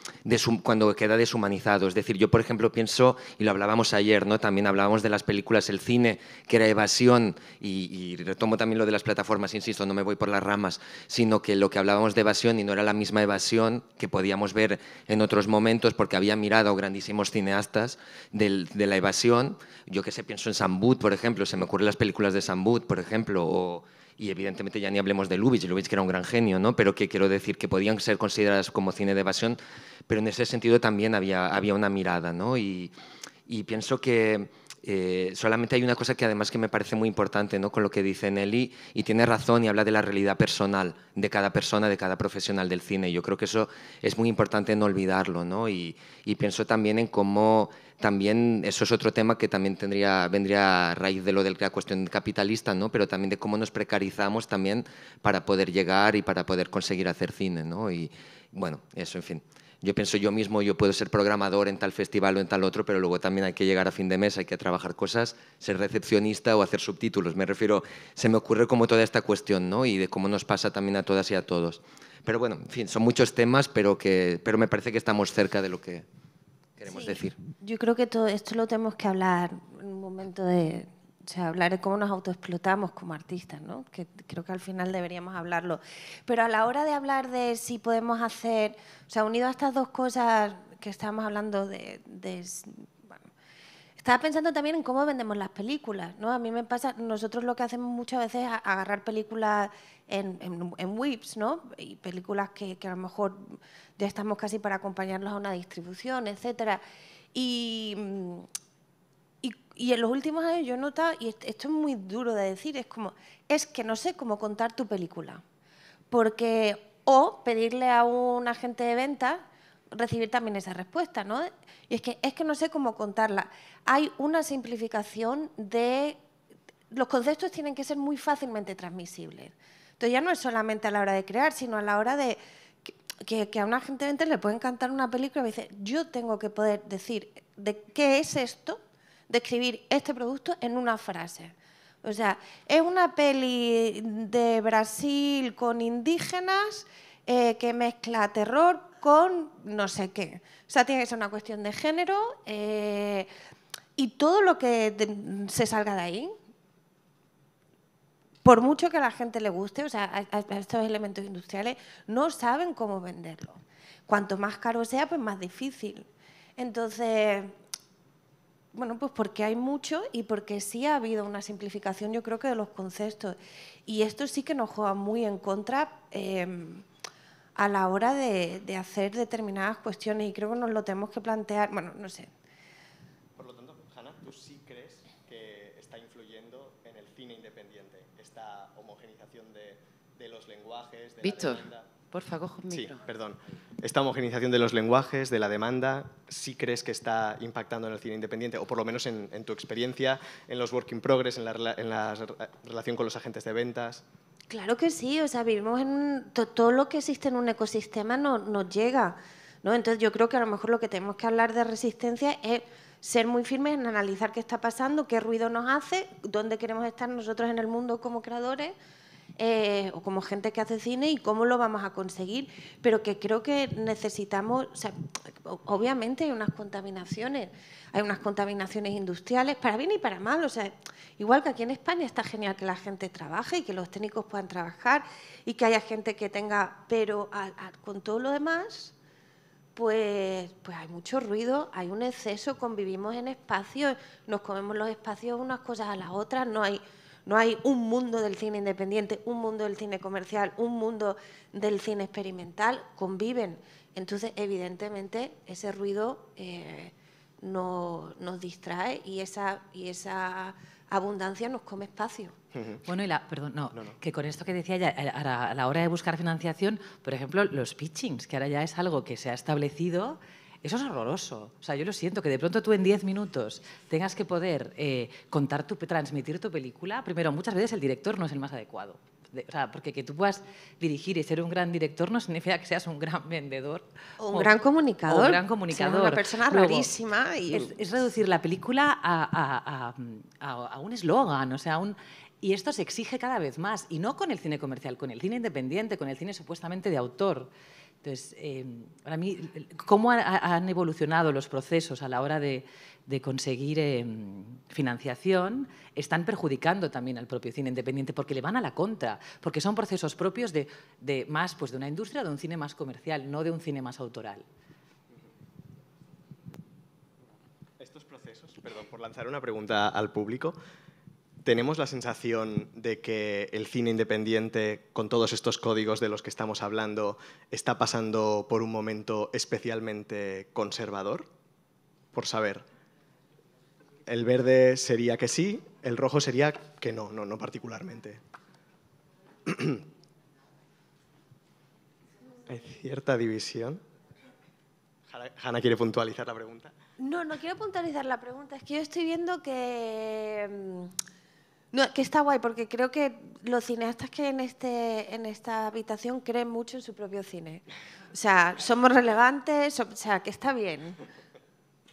cuando queda deshumanizado. Es decir, yo, por ejemplo, pienso, y lo hablábamos ayer, ¿no? también hablábamos de las películas, el cine, que era evasión, y, retomo también lo de las plataformas, insisto, no me voy por las ramas, sino que lo que hablábamos de evasión y no era la misma evasión que podíamos ver en otros momentos, porque había mirado grandísimos cineastas de la evasión. Yo que sé, pienso en Sambut, por ejemplo, se me ocurren las películas de Sambut, por ejemplo, o y evidentemente ya ni hablemos de Lubitsch, Lubitsch que era un gran genio, ¿no? pero que quiero decir que podían ser consideradas como cine de evasión, pero en ese sentido también había, había una mirada. ¿no? Y, y pienso que eh, solamente hay una cosa que además que me parece muy importante ¿no? con lo que dice Nelly, y tiene razón y habla de la realidad personal de cada persona, de cada profesional del cine. Yo creo que eso es muy importante no olvidarlo. ¿no? Y, y pienso también en cómo también eso es otro tema que también tendría, vendría a raíz de lo de la cuestión capitalista, ¿no? pero también de cómo nos precarizamos también para poder llegar y para poder conseguir hacer cine. ¿no? Y bueno, eso, en fin. Yo pienso yo mismo, yo puedo ser programador en tal festival o en tal otro, pero luego también hay que llegar a fin de mes, hay que trabajar cosas, ser recepcionista o hacer subtítulos. Me refiero, se me ocurre como toda esta cuestión, ¿no? Y de cómo nos pasa también a todas y a todos. Pero bueno, en fin, son muchos temas, pero, que, pero me parece que estamos cerca de lo que, yo creo que esto lo tenemos que hablar en un momento de, o sea, hablar de cómo nos autoexplotamos como artistas, ¿no? Que creo que al final deberíamos hablarlo. Pero a la hora de hablar de si podemos hacer, o sea, unido a estas dos cosas que estábamos hablando de estaba pensando también en cómo vendemos las películas, ¿no? A mí me pasa, nosotros lo que hacemos muchas veces es agarrar películas en, en, WIPs, ¿no? Y películas que, a lo mejor ya estamos casi para acompañarlos a una distribución, etcétera. Y, en los últimos años yo he notado, y esto es muy duro de decir, es como, es que no sé cómo contar tu película. Porque, o pedirle a un agente de venta recibir también esa respuesta, ¿no? Y es que, es que no sé cómo contarla. Hay una simplificación de... Los conceptos tienen que ser muy fácilmente transmisibles. Entonces ya no es solamente a la hora de crear, sino a la hora de... Que, a una gente le puede encantar una película y dice, yo tengo que poder decir de qué es esto, describir este producto en una frase. O sea, es una peli de Brasil con indígenas eh, que mezcla terror, con no sé qué. O sea, tiene que ser una cuestión de género eh, y todo lo que se salga de ahí, por mucho que a la gente le guste, o sea, estos elementos industriales no saben cómo venderlo. Cuanto más caro sea, pues más difícil. Entonces, bueno, pues porque hay mucho y porque sí ha habido una simplificación, yo creo que de los conceptos. Y esto sí que nos juega muy en contra. Eh, a la hora de, hacer determinadas cuestiones y creo que nos lo tenemos que plantear, bueno, no sé. Por lo tanto, Hanna, ¿tú sí crees que está influyendo en el cine independiente esta homogenización de, los lenguajes? De Víctor, por favor, un micro. Sí, perdón. Esta homogenización de los lenguajes, de la demanda, ¿sí crees que está impactando en el cine independiente? O por lo menos en, tu experiencia, en los work in progress, en la, en la relación con los agentes de ventas. Claro que sí, o sea, vivimos en todo lo que existe en un ecosistema no, nos llega, ¿no? Entonces yo creo que a lo mejor lo que tenemos que hablar de resistencia es ser muy firmes en analizar qué está pasando, qué ruido nos hace, dónde queremos estar nosotros en el mundo como creadores eh, o como gente que hace cine y cómo lo vamos a conseguir, pero que creo que necesitamos, obviamente hay unas contaminaciones, hay unas contaminaciones industriales, para bien y para mal, o sea, igual que aquí en España está genial que la gente trabaje y que los técnicos puedan trabajar y que haya gente que tenga, pero con todo lo demás... Pues, pues, hay mucho ruido, hay un exceso, convivimos en espacios, nos comemos los espacios unas cosas a las otras, no hay, no hay un mundo del cine independiente, un mundo del cine comercial, un mundo del cine experimental, conviven. Entonces, evidentemente, ese ruido eh, no, nos distrae y esa, y esa abundancia nos come espacio. Bueno, y la, perdón, no, que con esto que decía ya, eh, a la hora de buscar financiación, por ejemplo, los pitchings, que ahora ya es algo que se ha establecido eso es horroroso. O sea, yo lo siento, que de pronto tú en 10 minutos tengas que poder eh, contar tu, transmitir tu película. Primero, muchas veces el director no es el más adecuado. o sea, porque que tú puedas dirigir y ser un gran director no significa que seas un gran vendedor. O un gran comunicador. O gran comunicador. una persona rarísima. Y... Es, reducir la película a, un eslogan, o sea, un, y esto se exige cada vez más, y no con el cine comercial, con el cine independiente, con el cine supuestamente de autor. Entonces, em, para mí, ¿cómo han evolucionado los procesos a la hora de, conseguir em, financiación? Están perjudicando también al propio cine independiente porque le van a la contra, porque son procesos propios de, de más pues, de una industria, de un cine más comercial, no de un cine más autoral. Estos procesos, perdón por lanzar una pregunta al público, tenemos la sensación de que el cine independiente, con todos estos códigos de los que estamos hablando, está pasando por un momento especialmente conservador? Por saber. El verde sería que sí, el rojo sería que no, no, no particularmente. (clears throat) Hay cierta división. Hanna quiere puntualizar la pregunta. No, no quiero puntualizar la pregunta. Es que yo estoy viendo que mm, no, que está guay, porque creo que los cineastas que en, este, en esta habitación creen mucho en su propio cine. O sea, somos relevantes, o sea, que está bien.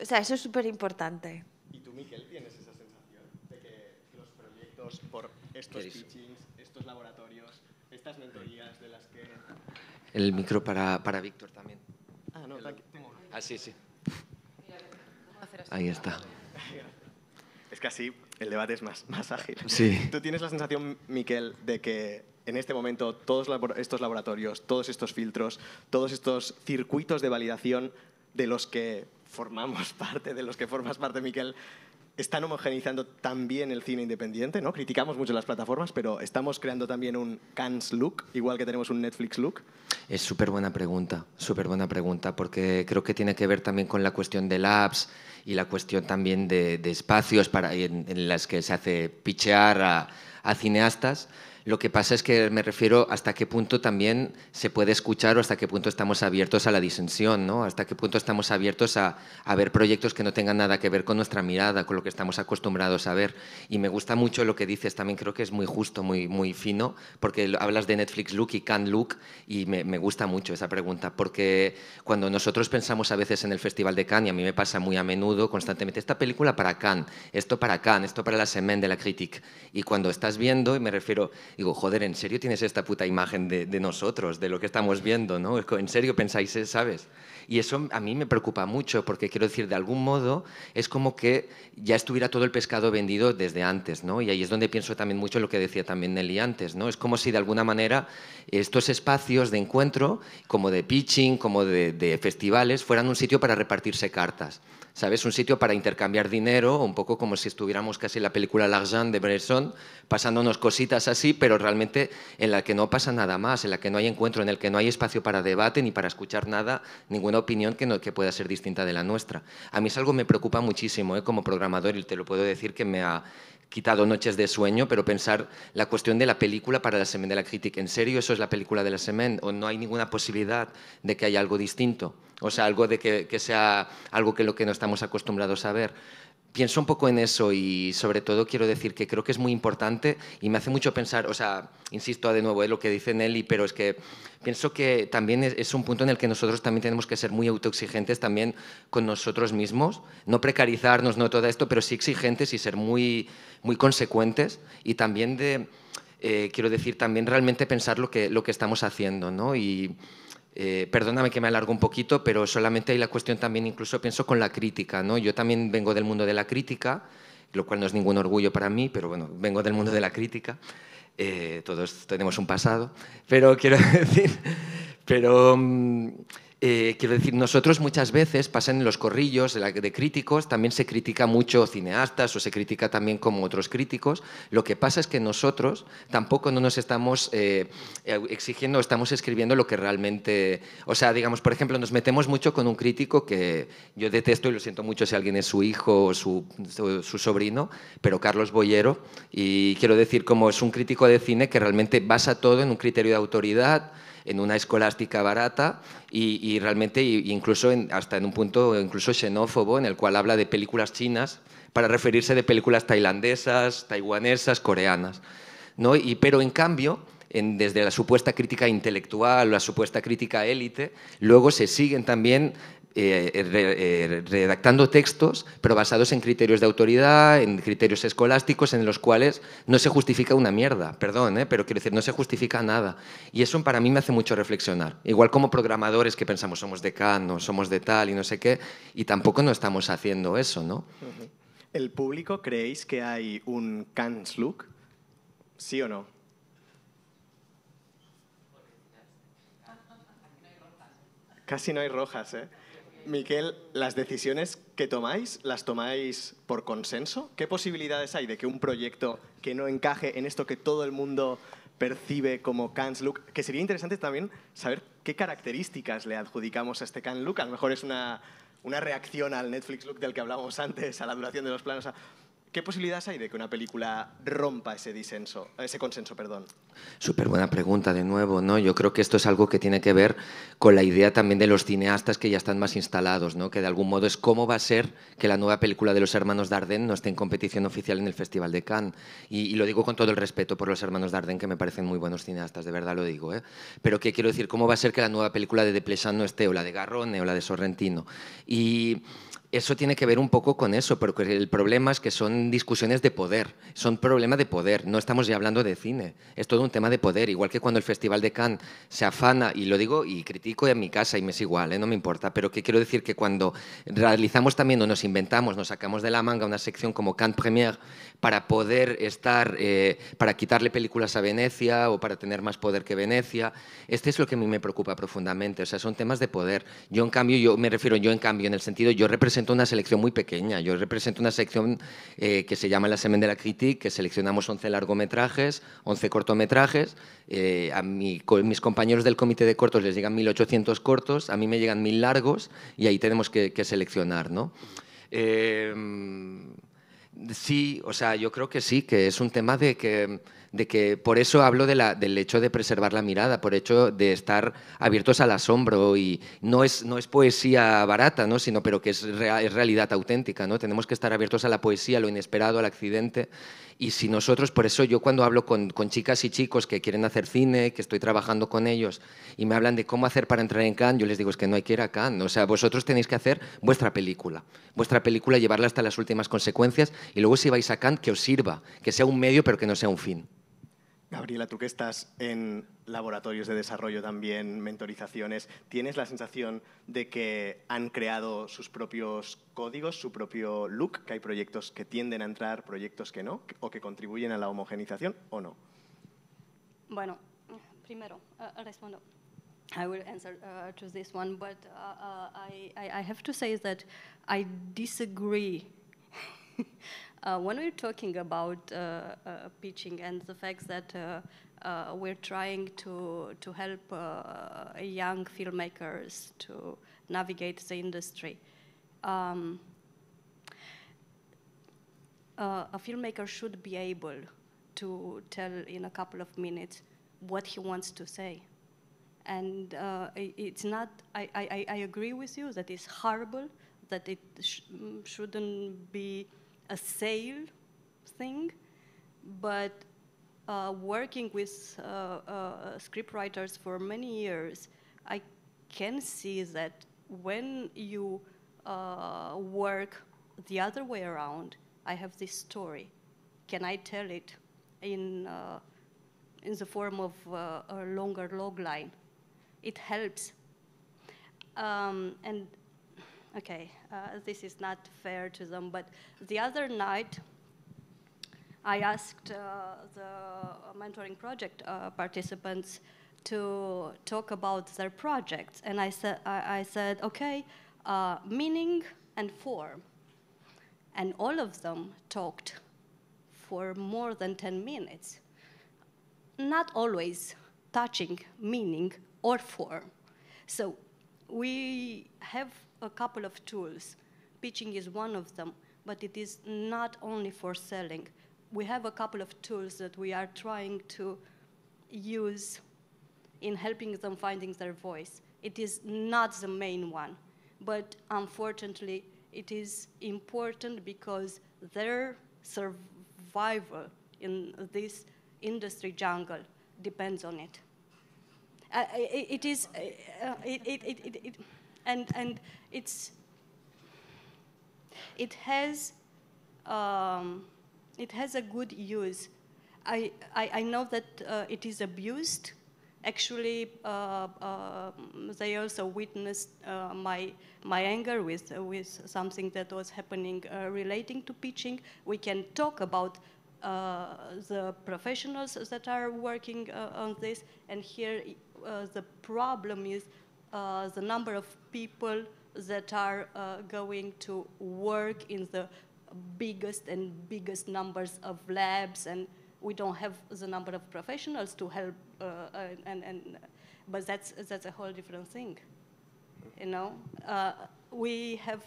O sea, eso es súper importante. ¿Y tú, Miquel, tienes esa sensación de que los proyectos por estos teachings, estos laboratorios, estas mentorías de las que... El micro para, Víctor también. Ah, no, El... tengo Ah, sí, sí. Ahí está. Es que así el debate es más, ágil. Sí. ¿Tú tienes la sensación, Miquel, de que en este momento todos estos laboratorios, todos estos filtros, todos estos circuitos de validación de los que formamos (laughs) parte, de los que formas parte, Miquel, están homogeneizando también el cine independiente, ¿no? Criticamos mucho las plataformas, pero estamos creando también un cans look, igual que tenemos un Netflix look. Es súper buena pregunta, súper buena pregunta, porque creo que tiene que ver también con la cuestión de labs y la cuestión también de, espacios para, en, las que se hace pichear a cineastas. Lo que pasa es que me refiero hasta qué punto también se puede escuchar o hasta qué punto estamos abiertos a la disensión, ¿no? Hasta qué punto estamos abiertos a, ver proyectos que no tengan nada que ver con nuestra mirada, con lo que estamos acostumbrados a ver. Y me gusta mucho lo que dices, también creo que es muy justo, muy, muy fino, porque hablas de Netflix Look y Can Look y me, gusta mucho esa pregunta, porque cuando nosotros pensamos a veces en el Festival de Cannes, y a mí me pasa muy a menudo, constantemente, esta película para Cannes, esto para Cannes, esto para la Semaine de la Critique, y cuando estás viendo, y me refiero, digo, joder, ¿en serio tienes esta puta imagen de, nosotros, de lo que estamos viendo, ¿no? ¿En serio pensáis, sabes? Y eso a mí me preocupa mucho porque quiero decir, de algún modo es como que ya estuviera todo el pescado vendido desde antes, ¿no? Y ahí es donde pienso también mucho lo que decía también Nelly antes, ¿no? Es como si de alguna manera estos espacios de encuentro, como de pitching, como de festivales, fueran un sitio para repartirse cartas. ¿sabes? Un sitio para intercambiar dinero, un poco como si estuviéramos casi en la película L'Argent de Bresson, pasándonos cositas así, pero realmente en la que no pasa nada más, en la que no hay encuentro, en el que no hay espacio para debate ni para escuchar nada, ninguna opinión que, pueda ser distinta de la nuestra. A mí es algo que me preocupa muchísimo, ¿eh? como programador, y te lo puedo decir que me ha, quitado noches de sueño, pero pensar la cuestión de la película para la Semen de la Crítica. ¿En serio eso es la película de la Semen? ¿O no hay ninguna posibilidad de que haya algo distinto? O sea, algo de que, que sea algo que lo que no estamos acostumbrados a ver pienso un poco en eso y sobre todo quiero decir que creo que es muy importante y me hace mucho pensar, o sea, insisto de nuevo, en eh, lo que dice Nelly, pero es que pienso que también es, un punto en el que nosotros también tenemos que ser muy autoexigentes también con nosotros mismos, no precarizarnos, no todo esto, pero sí exigentes y ser muy, muy consecuentes y también de, eh, quiero decir, también realmente pensar lo que, lo que estamos haciendo, ¿no? Y, eh, perdóname que me alargo un poquito, pero solamente hay la cuestión también, incluso pienso con la crítica. ¿no? Yo también vengo del mundo de la crítica, lo cual no es ningún orgullo para mí, pero bueno, vengo del mundo de la crítica. Eh, todos tenemos un pasado, pero quiero (laughs) decir, pero mm, eh, quiero decir, nosotros muchas veces pasan en los corrillos de, críticos, también se critica mucho cineastas o se critica también como otros críticos. Lo que pasa es que nosotros tampoco no nos estamos eh, exigiendo, estamos escribiendo lo que realmente. O sea, digamos, por ejemplo, nos metemos mucho con un crítico que yo detesto y lo siento mucho si alguien es su hijo o su, sobrino, pero Carlos Boyero. Y quiero decir, como es un crítico de cine que realmente basa todo en un criterio de autoridad en una escolástica barata y, realmente incluso hasta en un punto incluso xenófobo en el cual habla de películas chinas para referirse de películas tailandesas, taiwanesas, coreanas. ¿no? Y, pero en cambio, desde la supuesta crítica intelectual, la supuesta crítica élite, luego se siguen también eh, eh, eh, redactando textos, pero basados en criterios de autoridad, en criterios escolásticos, en los cuales no se justifica una mierda, perdón, pero quiero decir, no se justifica nada. Y eso para mí me hace mucho reflexionar. Igual como programadores que pensamos somos de no somos de tal y no sé qué, y tampoco no estamos haciendo eso, ¿no? ¿El público creéis que hay un look, ¿Sí o no? Casi no hay rojas, ¿eh? Miquel, las decisiones que tomáis, ¿las tomáis por consenso? ¿Qué posibilidades hay de que un proyecto que no encaje en esto que todo el mundo percibe como Can's Look? Que sería interesante también saber qué características le adjudicamos a este Can's Look. A lo mejor es una, reacción al Netflix Look del que hablábamos antes, a la duración de los planos. ¿Qué posibilidades hay de que una película rompa ese disenso, ese consenso, perdón? Súper buena pregunta de nuevo, ¿no? Yo creo que esto es algo que tiene que ver con la idea también de los cineastas que ya están más instalados, ¿no? Que de algún modo es cómo va a ser que la nueva película de los hermanos Darden no esté en competición oficial en el Festival de Cannes. Y, lo digo con todo el respeto por los hermanos Dardenne, que me parecen muy buenos cineastas, de verdad lo digo, ¿eh? Pero qué quiero decir, ¿cómo va a ser que la nueva película de Deplesan no esté, o la de Garrone, o la de Sorrentino? Y eso tiene que ver un poco con eso, porque el problema es que son discusiones de poder, son problemas de poder, no estamos ya hablando de cine, es todo un tema de poder, igual que cuando el Festival de Cannes se afana, y lo digo y critico en mi casa y me es igual, ¿eh? no me importa, pero que quiero decir que cuando realizamos también o nos inventamos, nos sacamos de la manga una sección como Cannes Premier para poder estar, eh, para quitarle películas a Venecia o para tener más poder que Venecia, este es lo que a mí me preocupa profundamente, o sea, son temas de poder. Yo en cambio, yo me refiero, yo en cambio, en el sentido, yo represento una selección muy pequeña. Yo represento una sección eh, que se llama La Semen de la Critique, que seleccionamos 11 largometrajes, 11 cortometrajes. Eh, a mis compañeros del comité de cortos les llegan 1.800 cortos, a mí me llegan 1.000 largos y ahí tenemos que, seleccionar, ¿no? Eh, sí, o sea, yo creo que sí, que es un tema de que de que por eso hablo del hecho de preservar la mirada, por hecho de estar abiertos al asombro y no es, no es poesía barata, sino pero que es, realidad auténtica, ¿no? Tenemos que estar abiertos a la poesía, a lo inesperado, al accidente y si nosotros, por eso yo cuando hablo con, chicas y chicos que quieren hacer cine, que estoy trabajando con ellos y me hablan de cómo hacer para entrar en Cannes, yo les digo es que no hay que ir a Cannes, o sea, vosotros tenéis que hacer vuestra película, vuestra película llevarla hasta las últimas consecuencias y luego si vais a Cannes que os sirva, que sea un medio pero que no sea un fin. Gabriela, tú que estás en laboratorios de desarrollo también, mentorizaciones, ¿tienes la sensación de que han creado sus propios códigos, su propio look? ¿Que hay proyectos que tienden a entrar, proyectos que no? ¿O que contribuyen a la homogenización o no? Bueno, primero, eh, respondo. I will answer uh, to this one, but uh, uh, I have to say that I disagree (laughs) Uh, when we're talking about uh, uh, pitching and the fact that uh, we're trying to, to help young filmmakers to navigate the industry, um, a filmmaker should be able to tell in a couple of minutes what he wants to say. And uh, it's not, I, I, I agree with you that it's horrible, that it sh mm, shouldn't be a sale thing, but uh, working with uh, uh, scriptwriters for many years, I can see that when you uh, work the other way around, I have this story. Can I tell it in, uh, in the form of uh, a longer log line? It helps. Um, and okay, uh, this is not fair to them. But the other night, I asked uh, the mentoring project uh, participants to talk about their projects, and I said, I, I, said, okay, uh, meaning and form, and all of them talked for more than 10 minutes, not always touching meaning or form. So we have a couple of tools. Pitching is one of them, but it is not only for selling. We have a couple of tools that we are trying to use in helping them finding their voice. It is not the main one, but unfortunately, it is important because their survival in this industry jungle depends on it. Uh, it, it is, uh, uh it, it, it, it and and it's it has um, it has a good use. I I, I know that uh, it is abused. Actually, uh, uh, they also witnessed uh, my my anger with with something that was happening uh, relating to pitching. We can talk about uh, the professionals that are working on this, and here the problem is uh, the number of people that are uh, going to work in the biggest and biggest numbers of labs and we don't have the number of professionals to help uh, and, and but that's that's a whole different thing you know uh, we have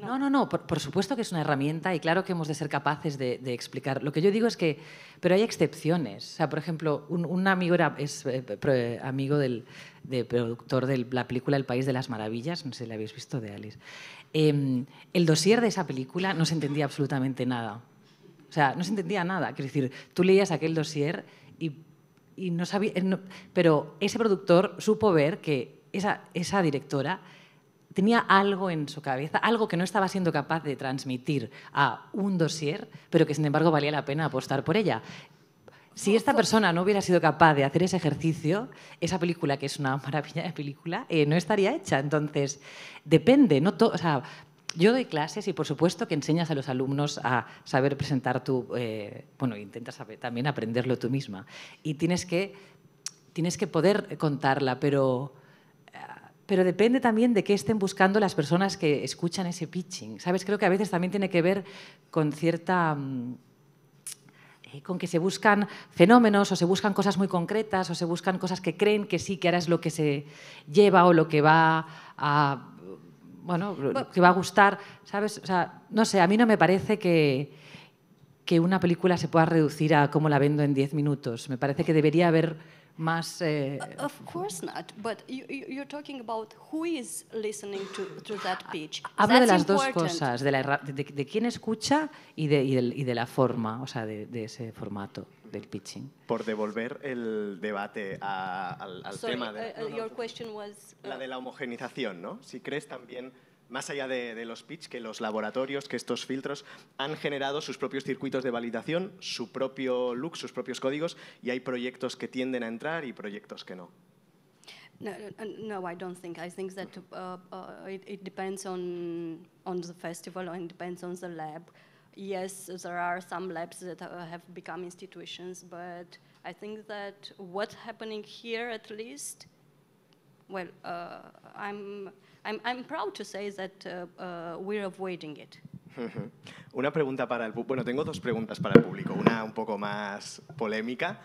No, no, no, por, supuesto que es una herramienta y claro que hemos de ser capaces de, explicar. Lo que yo digo es que, pero hay excepciones. O sea, por ejemplo, un, amigo era, es eh, amigo del productor de la película El País de las Maravillas, no sé si la habéis visto de Alice. Em, el dossier de esa película no se entendía absolutamente nada. O sea, no se entendía nada. Quiero decir, tú leías aquel dossier y, no sabía... Eh, pero ese productor supo ver que esa directora tenía algo en su cabeza, algo que no estaba siendo capaz de transmitir a un dossier, pero que sin embargo valía la pena apostar por ella. Si esta persona no hubiera sido capaz de hacer ese ejercicio, esa película, que es una (laughs) maravilla de película, eh, no estaría hecha. Entonces, depende, no todo, sea, yo doy clases y por supuesto que enseñas a los alumnos a saber presentar tu, eh, bueno, intentas también aprenderlo tú misma. Y tienes que, tienes que poder contarla, pero pero depende también de qué estén buscando las personas que escuchan ese pitching. ¿Sabes? Creo que a veces también tiene que ver con cierta mm, eh, con que se buscan fenómenos o se buscan cosas muy concretas o se buscan cosas que creen que sí, que ahora es lo que se lleva o lo que va a, bueno, que va a gustar, ¿sabes? O sea, no sé, a mí no me parece que, que una película se pueda reducir a cómo la vendo en 10 minutos. Me parece que debería haber más... Eh, uh, of course not, but you, you're talking about who is listening to, to that pitch. habla de las important. dos cosas, de, la, de, de quién escucha y de, y, de, y de, la forma, o sea, de, de ese formato del pitching. Por devolver el debate a, al, al Sorry, tema... De, uh, uh your question was, uh, la de la homogenización, ¿no? Si crees también más allá de, los pitch, que los laboratorios, que estos filtros han generado sus propios circuitos de validación, su propio look, sus propios códigos, y hay proyectos que tienden a entrar y proyectos que no. No, no, I don't think. I think that uh, uh, it, depends on on the festival and depends on the lab. Yes, there are some labs that uh, have become institutions, but I think that what's happening here, at least, well, uh, I'm. I'm, proud to say that uh, uh, we're (laughs) Una pregunta para el bueno, tengo dos preguntas para el público, una un poco más polémica,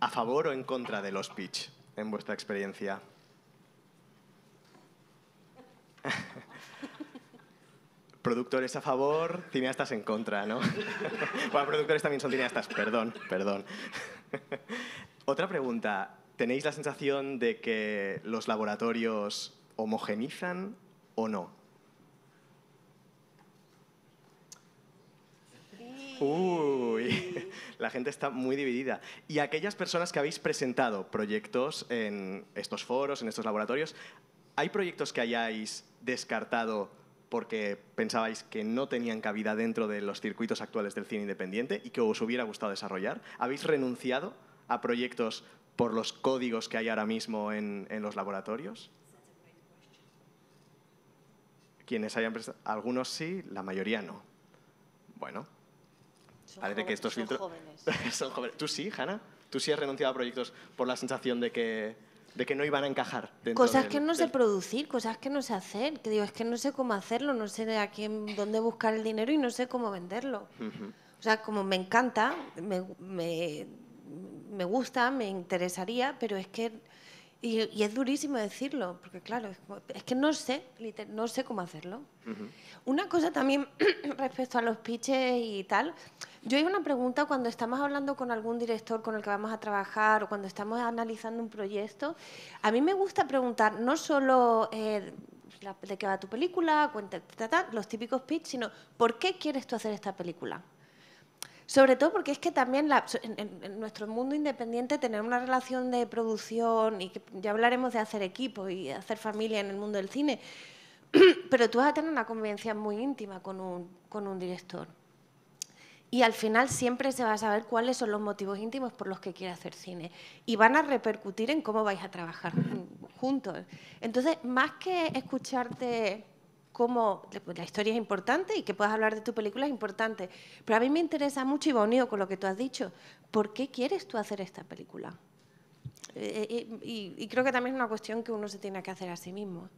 a favor o en contra de los pitch en vuestra experiencia. (laughs) productores a favor, cineastas en contra, ¿no? (laughs) bueno, productores también son cineastas, perdón, perdón. Otra pregunta, ¿tenéis la sensación de que los laboratorios homogenizan o no? Uy, (laughs) la gente está muy dividida. Y aquellas personas que habéis presentado proyectos en estos foros, en estos laboratorios, ¿hay proyectos que hayáis descartado porque pensabais que no tenían cabida dentro de los circuitos actuales del cine independiente y que os hubiera gustado desarrollar? ¿Habéis renunciado a proyectos por los códigos que hay ahora mismo en, en los laboratorios? quienes hayan prestado. Algunos sí, la mayoría no. Bueno, son parece que estos filtros. (laughs) Son jóvenes. ¿Tú sí, Jana? ¿Tú sí has renunciado a proyectos por la sensación de que, de que no iban a encajar? Cosas que no sé producir, cosas que no sé hacer. Que digo, es que no sé cómo hacerlo, no sé a quién, dónde buscar el dinero y no sé cómo venderlo. O sea, como me encanta, me, me, me gusta, me interesaría, pero es que y, es durísimo decirlo, porque claro, es que no sé, no sé cómo hacerlo. Una cosa también (clears throat) respecto a los pitches y tal, yo hay una pregunta cuando estamos hablando con algún director con el que vamos a trabajar o cuando estamos analizando un proyecto, a mí me gusta preguntar no solo eh, de qué va tu película, cuenta, los típicos pitches, sino por qué quieres tú hacer esta película. Sobre todo porque es que también en, nuestro mundo independiente tener una relación de producción, y ya hablaremos de hacer equipo y hacer familia en el mundo del cine, (clears throat) pero tú vas a tener una convivencia muy íntima con un, con un director. Y al final siempre se va a saber cuáles son los motivos íntimos por los que quiere hacer cine. Y van a repercutir en cómo vais a trabajar juntos. Entonces, más que escucharte cómo pues, la historia es importante y que puedas hablar de tu película es importante. Pero a mí me interesa mucho y va unido con lo que tú has dicho. ¿Por qué quieres tú hacer esta película? Eh, eh, y, y, creo que también es una cuestión que uno se tiene que hacer a sí mismo.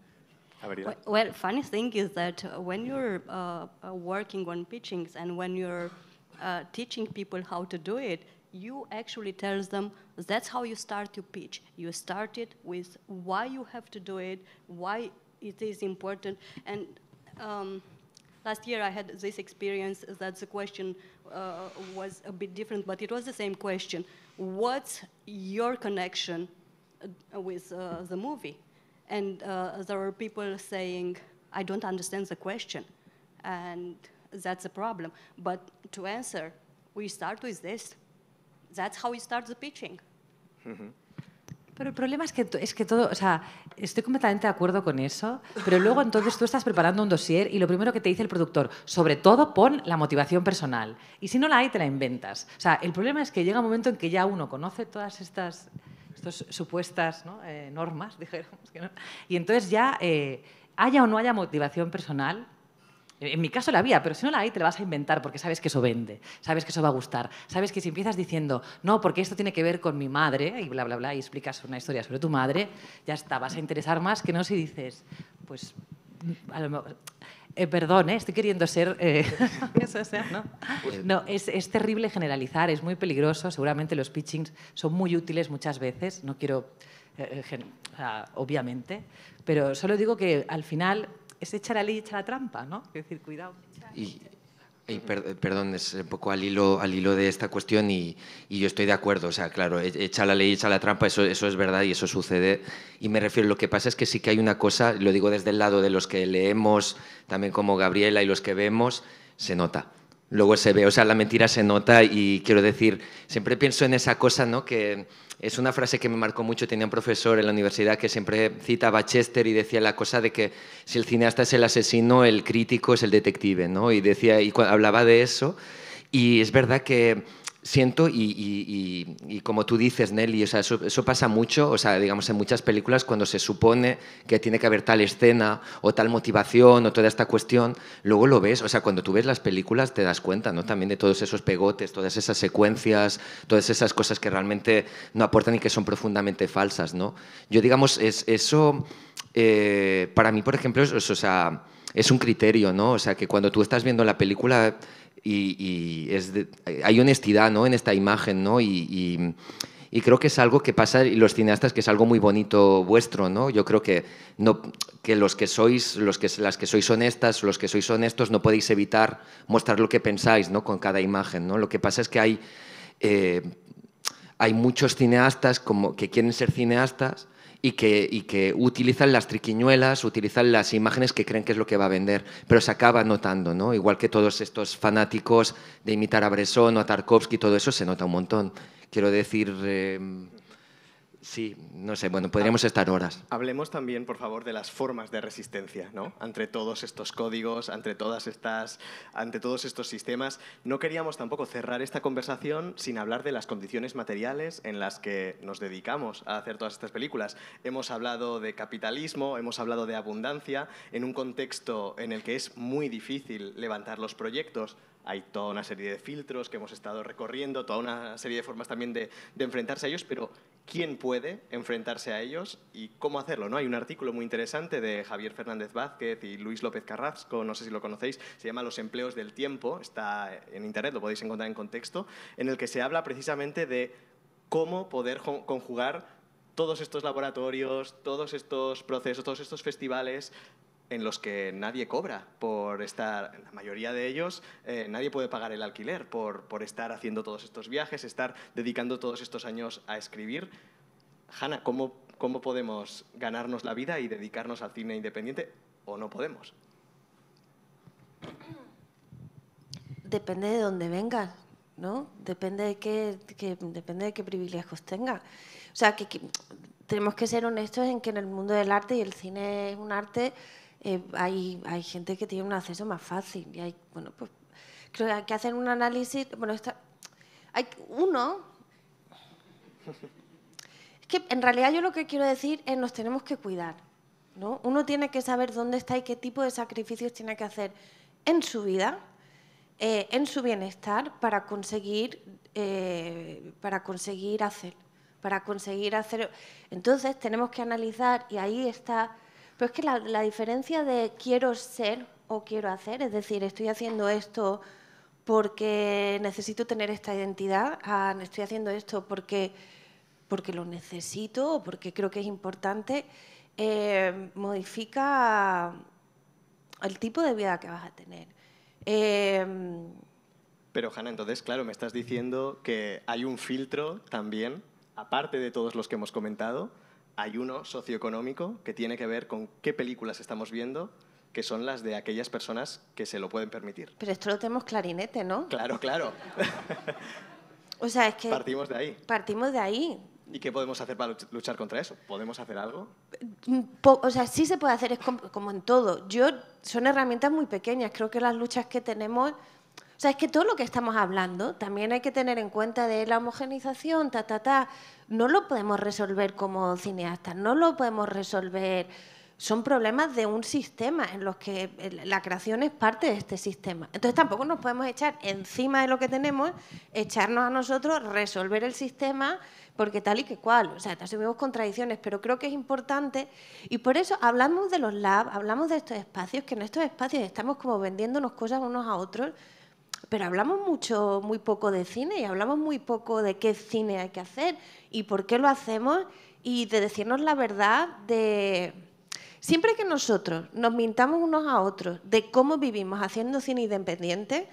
Well, well, funny thing is that uh, when you're uh, uh, working on pitchings and when you're uh, teaching people how to do it, you actually tells them that's how you start your pitch. You start it with why you have to do it, why it is important. And um, last year I had this experience that the question uh, was a bit different, but it was the same question. What's your connection uh, with uh, the movie? And uh, there were people saying, I don't understand the question. And that's a problem. But to answer, we start with this. That's how we start the pitching. Mm -hmm. Pero el problema es que, es que todo, o sea, estoy completamente de acuerdo con eso, pero luego entonces tú estás preparando un dossier y lo primero que te dice el productor, sobre todo pon la motivación personal. Y si no la hay, te la inventas. O sea, el problema es que llega un momento en que ya uno conoce todas estas supuestas eh, normas, (laughs) dijéramos, que no. y entonces ya eh, haya o no haya motivación personal, en mi caso la había, pero si no la hay, te la vas a inventar porque sabes que eso vende, sabes que eso va a gustar, sabes que si empiezas diciendo, no, porque esto tiene que ver con mi madre, y bla, bla, bla, y explicas una historia sobre tu madre, ya está, vas a interesar más que no si dices, pues, mm, a lo mejor, eh, perdón, eh, estoy queriendo ser... Eh, (laughs) eso sea, ¿no? no es, terrible generalizar, es muy peligroso, seguramente los pitchings son muy útiles muchas veces, no quiero, obviamente, pero solo digo que al final es echar la ley, echar la trampa, ¿no? Es decir, cuidado. Y, perdón, es un poco al hilo, de esta cuestión y, yo estoy de acuerdo. O sea, claro, e, echa la ley, echar la trampa, eso, eso es verdad y eso sucede. Y me refiero, lo que pasa es que sí que hay una cosa, lo digo desde el lado de los que leemos, también como Gabriela y los que vemos, se nota luego se ve. O sea, la mentira se nota y quiero decir, siempre pienso en esa cosa, ¿no? Que es una frase que me marcó mucho. Tenía un profesor en la universidad que siempre citaba a Chester y decía la cosa de que si el cineasta es el asesino, el crítico es el detective, ¿no? Y decía, y hablaba de eso. Y es verdad que siento y, como tú dices, Nelly, o eso, pasa mucho, o sea, digamos, en muchas películas cuando se supone que tiene que haber tal escena o tal motivación o toda esta cuestión, luego lo ves, o sea, cuando tú ves las películas te das cuenta, ¿no? También de todos esos pegotes, todas esas secuencias, todas esas cosas que realmente no aportan y que son profundamente falsas, ¿no? Yo, digamos, es, eso, eh, para mí, por ejemplo, es, o sea, es un criterio, ¿no? O sea, que cuando tú estás viendo la película y, hay honestidad ¿no? en esta imagen, ¿no? Y, creo que es algo que pasa, y los cineastas, que es algo muy bonito vuestro, ¿no? Yo creo que, no, que los que sois, los que, las que sois honestas, los que sois honestos, no podéis evitar mostrar lo que pensáis, ¿no? Con cada imagen, ¿no? Lo que pasa es que hay, eh, hay muchos cineastas como, que quieren ser cineastas, y que, y que utilizan las triquiñuelas, utilizan las imágenes que creen que es lo que va a vender, pero se acaba notando, ¿no? Igual que todos estos fanáticos de imitar a Bresson o a Tarkovsky, todo eso se nota un montón. Quiero decir... Em, Sí, no sé, bueno, ah, podríamos estar horas. Hablemos también, por favor, de las formas de resistencia, ¿no? Entre todos estos códigos, entre, todas estas, ante todos estos sistemas. No queríamos tampoco cerrar esta conversación sin hablar de las condiciones materiales en las que nos dedicamos a hacer todas estas películas. Hemos hablado de capitalismo, hemos hablado de abundancia, en un contexto en el que es muy difícil levantar los proyectos, hay toda una serie de filtros que hemos estado recorriendo, toda una serie de formas también de, de, enfrentarse a ellos, pero quién puede enfrentarse a ellos y cómo hacerlo. ¿no? Hay un artículo muy interesante de Javier Fernández Vázquez y Luis López Carrasco, no sé si lo conocéis, se llama Los empleos del tiempo, está en Internet, lo podéis encontrar en contexto, en el que se habla precisamente de cómo poder conjugar todos estos laboratorios, todos estos procesos, todos estos festivales en los que nadie cobra por estar, la mayoría de ellos, eh, nadie puede pagar el alquiler por, por estar haciendo todos estos viajes, estar dedicando todos estos años a escribir. Hanna, ¿cómo, ¿cómo podemos ganarnos la vida y dedicarnos al cine independiente o no podemos? Depende de dónde vengas, ¿no? Depende de qué, que, depende de qué privilegios tenga. O sea, que tenemos que ser honestos en que en el mundo del arte, y el cine es un arte eh, hay, gente que tiene un acceso más fácil. Y hay, bueno, pues creo que hay que hacer un análisis. Bueno, está... hay uno. Es que en realidad yo lo que quiero decir es nos tenemos que cuidar. ¿no? Uno tiene que saber dónde está y qué tipo de sacrificios tiene que hacer en su vida, eh, en su bienestar, para conseguir, eh, para conseguir hacer. Para conseguir hacer. Entonces tenemos que analizar, y ahí está pero es que la, diferencia de quiero ser o quiero hacer, es decir, estoy haciendo esto porque necesito tener esta identidad, estoy haciendo esto porque, lo necesito o porque creo que es importante, eh, modifica el tipo de vida que vas a tener. Em, Pero, Hanna, entonces, claro, me estás diciendo que hay un filtro también, aparte de todos los que hemos comentado, uno socioeconómico que tiene que ver con qué películas estamos viendo, que son las de aquellas personas que se lo pueden permitir. Pero esto lo tenemos clarinete, ¿no? Claro, claro. (laughs) o sea, es que... Partimos de ahí. Partimos de ahí. ¿Y qué podemos hacer para luchar contra eso? ¿Podemos hacer algo? Mm, o sea, sí se puede hacer, es como en todo. Yo, son herramientas muy pequeñas. Creo que las luchas que tenemos o sea, es que todo lo que estamos hablando también hay que tener en cuenta de la homogenización, ta, ta, ta. No lo podemos resolver como cineastas, no lo podemos resolver. Son problemas de un sistema en los que la creación es parte de este sistema. Entonces tampoco nos podemos echar encima de lo que tenemos, echarnos a nosotros, resolver el sistema, porque tal y que cual. O sea, asumimos contradicciones, pero creo que es importante. Y por eso hablamos de los labs, hablamos de estos espacios, que en estos espacios estamos como vendiéndonos cosas unos a otros pero hablamos mucho, muy poco de cine y hablamos muy poco de qué cine hay que hacer y por qué lo hacemos y de decirnos la verdad de... Siempre que nosotros nos mintamos unos a otros de cómo vivimos haciendo cine independiente,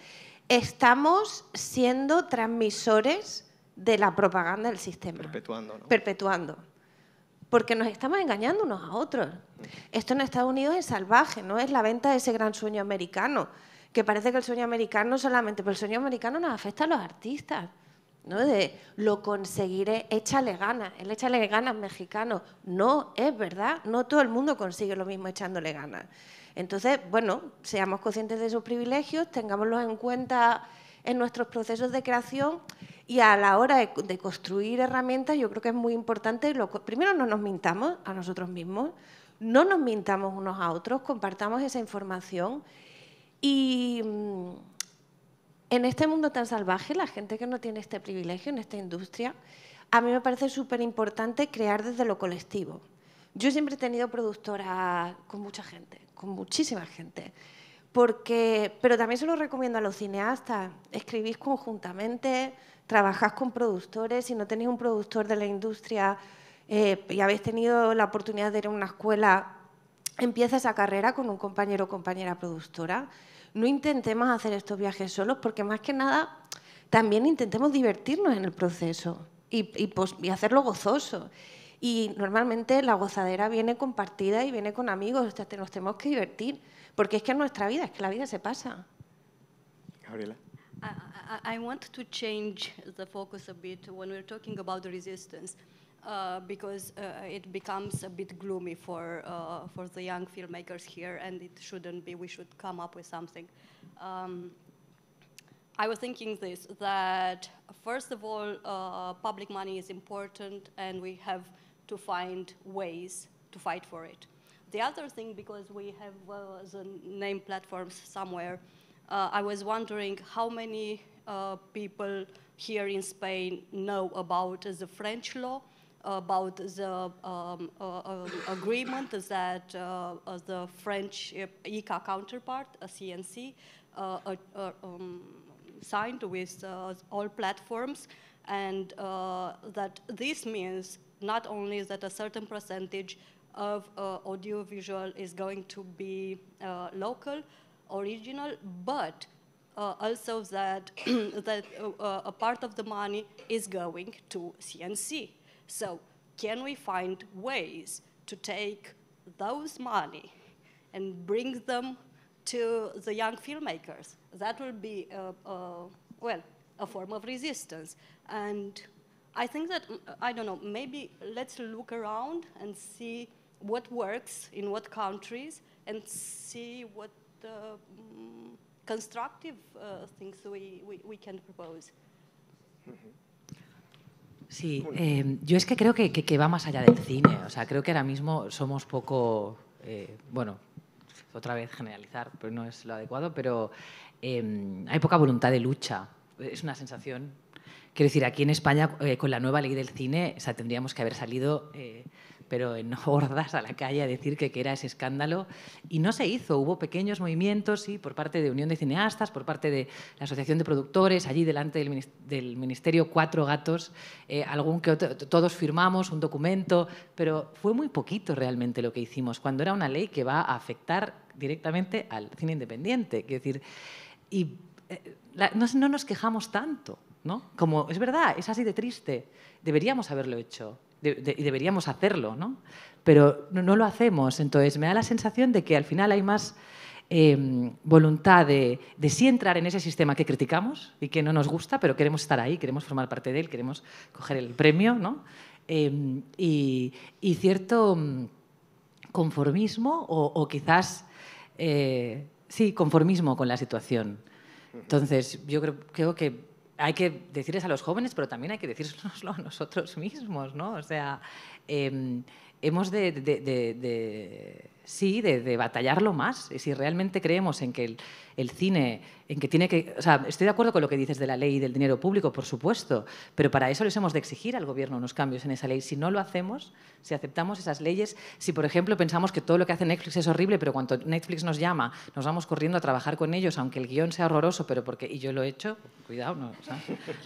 estamos siendo transmisores de la propaganda del sistema. Perpetuando, ¿no? Perpetuando. Porque nos estamos engañando unos a otros. Esto en Estados Unidos es salvaje, no es la venta de ese gran sueño americano que parece que el sueño americano solamente, pero el sueño americano nos afecta a los artistas. ¿no? De lo conseguiré, échale ganas, el échale ganas mexicano. No, es verdad, no todo el mundo consigue lo mismo echándole ganas. Entonces, bueno, seamos conscientes de esos privilegios, tengámoslos en cuenta en nuestros procesos de creación y a la hora de, construir herramientas, yo creo que es muy importante, primero no nos mintamos a nosotros mismos, no nos mintamos unos a otros, compartamos esa información y mm, en este mundo tan salvaje, la gente que no tiene este privilegio en esta industria, a mí me parece súper importante crear desde lo colectivo. Yo siempre he tenido productora con mucha gente, con muchísima gente. Porque, pero también se lo recomiendo a los cineastas, escribís conjuntamente, trabajás con productores, si no tenéis un productor de la industria eh, y habéis tenido la oportunidad de ir a una escuela, empieza esa carrera con un compañero o compañera productora no intentemos hacer estos viajes solos porque más que nada también intentemos divertirnos en el proceso y, pues, hacerlo gozoso. Y normalmente la gozadera viene compartida y viene con amigos, nos tenemos que divertir, porque es que es nuestra vida, es que la vida se pasa. Gabriela. want to change the focus a bit when we're Uh, because uh, it becomes a bit gloomy for, uh, for the young filmmakers here, and it shouldn't be. We should come up with something. Um, I was thinking this, that first of all, uh, public money is important, and we have to find ways to fight for it. The other thing, because we have uh, the name platforms somewhere, I was wondering how many people here in Spain know about the French law, about the um, uh, agreement that uh, uh, the French uh, ICA counterpart, CNC, um, signed with all platforms, and that this means not only that a certain percentage of audiovisual is going to be local, original, but uh, also that, (clears throat) that uh, a part of the money is going to CNC. So can we find ways to take those money and bring them to the young filmmakers? That will be, well, a form of resistance. And I think that, I don't know, maybe let's look around and see what works in what countries and see what uh, mm, constructive uh, things we, we, we, can propose. Mm -hmm. Sí, eh, yo es que creo que, va más allá del cine. O sea, creo que ahora mismo somos poco, eh, bueno, otra vez generalizar, pero no es lo adecuado, pero em, hay poca voluntad de lucha. Es una sensación. Quiero decir, aquí en España, eh, con la nueva ley del cine, tendríamos que haber salido pero en hordas (laughs) a la calle a decir que, que era ese escándalo. Y no se hizo. Hubo pequeños movimientos, sí, por parte de Unión de Cineastas, por parte de la Asociación de Productores, allí delante del Ministerio Cuatro Gatos, eh, algún que todos firmamos un documento, pero fue muy poquito realmente lo que hicimos, cuando era una ley que va a afectar directamente al cine independiente. decir, y eh, no, no nos quejamos tanto, ¿no? Como es verdad, es así de triste. Deberíamos haberlo hecho y deberíamos hacerlo, ¿no? Pero no, lo hacemos. Entonces, me da la sensación de que al final hay más em, voluntad de, de sí entrar en ese sistema que criticamos y que no nos gusta, pero queremos estar ahí, queremos formar parte de él, queremos coger el premio, ¿no? Em, y, y, cierto mm, conformismo o, quizás, eh, sí, conformismo con la situación. Entonces, yo creo que hay que decirles a los jóvenes, pero también hay que decírselo a nosotros mismos, ¿no? O sea, em, hemos de, sí, de, batallarlo más. Y si realmente creemos en que el, cine, en que tiene que... O sea, estoy de acuerdo con lo que dices de la ley y del dinero público, por supuesto, pero para eso les hemos de exigir al gobierno unos cambios en esa ley. Si no lo hacemos, si aceptamos esas leyes, si, por ejemplo, pensamos que todo lo que hace Netflix es horrible, pero cuando Netflix nos llama, nos vamos corriendo a trabajar con ellos, aunque el guión sea horroroso, pero porque... Y yo lo he hecho, cuidado, no,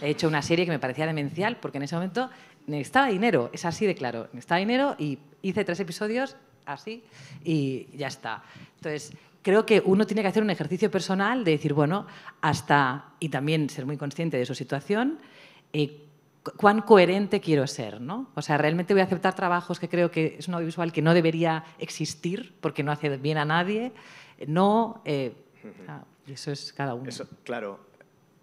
he hecho una serie que me parecía demencial, porque en ese momento necesitaba dinero, es así de claro, necesitaba dinero y hice tres episodios así y ya está. Entonces, creo que uno tiene que hacer un ejercicio personal de decir, bueno, hasta, y también ser muy consciente de su situación, eh, cuán coherente quiero ser, ¿no? O sea, realmente voy a aceptar trabajos que creo que es un audiovisual que no debería existir porque no hace bien a nadie, no, eh, ah, eso es cada uno. claro,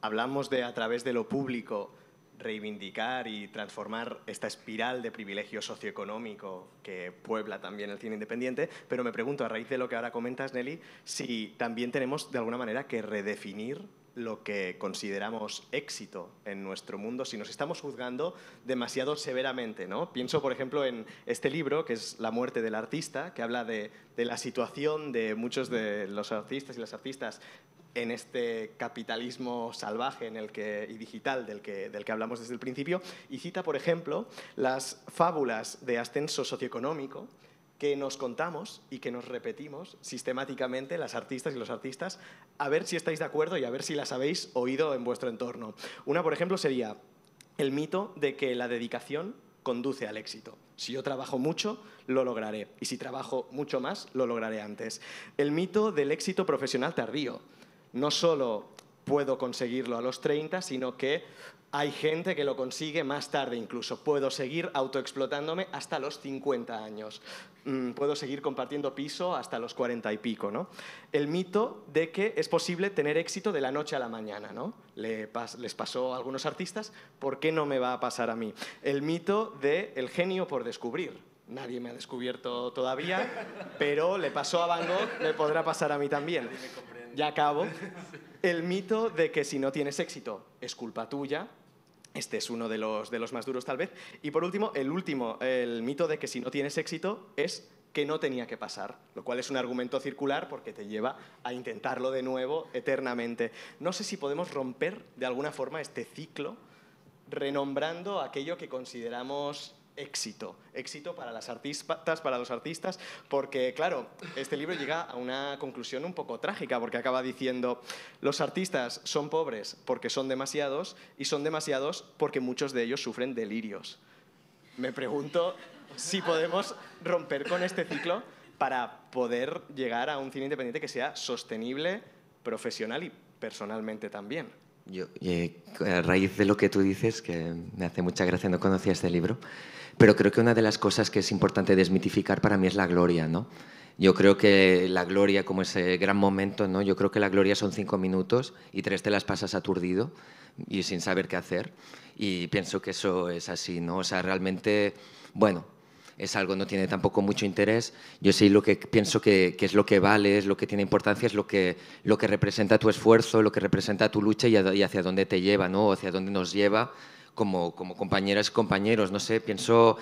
hablamos de a través de lo público reivindicar y transformar esta espiral de privilegio socioeconómico que puebla también el cine independiente, pero me pregunto, a raíz de lo que ahora comentas, Nelly, si también tenemos de alguna manera que redefinir lo que consideramos éxito en nuestro mundo si nos estamos juzgando demasiado severamente. ¿no? Pienso, por ejemplo, en este libro, que es La muerte del artista, que habla de, de la situación de muchos de los artistas y las artistas en este capitalismo salvaje en el y digital del que, del que hablamos desde el principio, y cita, por ejemplo, las fábulas de ascenso socioeconómico que nos contamos y que nos repetimos sistemáticamente las artistas y los artistas, a ver si estáis de acuerdo y a ver si las habéis oído en vuestro entorno. Una, por ejemplo, sería el mito de que la dedicación conduce al éxito. Si yo trabajo mucho, lo lograré. Y si trabajo mucho más, lo lograré antes. El mito del éxito profesional tardío no solo puedo conseguirlo a los 30, sino que hay gente que lo consigue más tarde incluso. Puedo seguir autoexplotándome hasta los 50 años. Mm, puedo seguir compartiendo piso hasta los 40 y pico. El mito de que es posible tener éxito de la noche a la mañana. ¿no? les pasó a algunos artistas, ¿por qué no me va a pasar a mí? El mito del el genio por descubrir. Nadie me ha descubierto todavía, pero le pasó a Van Gogh, le podrá pasar a mí también ya acabo, el mito de que si no tienes éxito es culpa tuya. Este es uno de los, de los más duros tal vez. Y por último, el último, el mito de que si no tienes éxito es que no tenía que pasar, lo cual es un argumento circular porque te lleva a intentarlo de nuevo eternamente. No sé si podemos romper de alguna forma este ciclo renombrando aquello que consideramos éxito. Éxito para las artistas, para los artistas, porque claro, este libro llega a una conclusión un poco trágica, porque acaba diciendo, los artistas son pobres porque son demasiados y son demasiados porque muchos de ellos sufren delirios. Me pregunto si podemos romper con este ciclo para poder llegar a un cine independiente que sea sostenible, profesional y personalmente también. Yo, eh, a raíz de lo que tú dices, que me hace mucha gracia, no conocía este libro, pero creo que una de las cosas que es importante desmitificar para mí es la gloria, ¿no? Yo creo que la gloria, como ese gran momento, ¿no? Yo creo que la gloria son cinco minutos y tres te las pasas aturdido y sin saber qué hacer. Y pienso que eso es así, ¿no? O sea, realmente, bueno, es algo, no tiene tampoco mucho interés. Yo sí lo que pienso que, es lo que vale, es lo que tiene importancia, es lo que, lo que representa tu esfuerzo, lo que representa tu lucha y, hacia dónde te lleva, ¿no? O hacia dónde nos lleva como, como compañeras y compañeros. No sé, pienso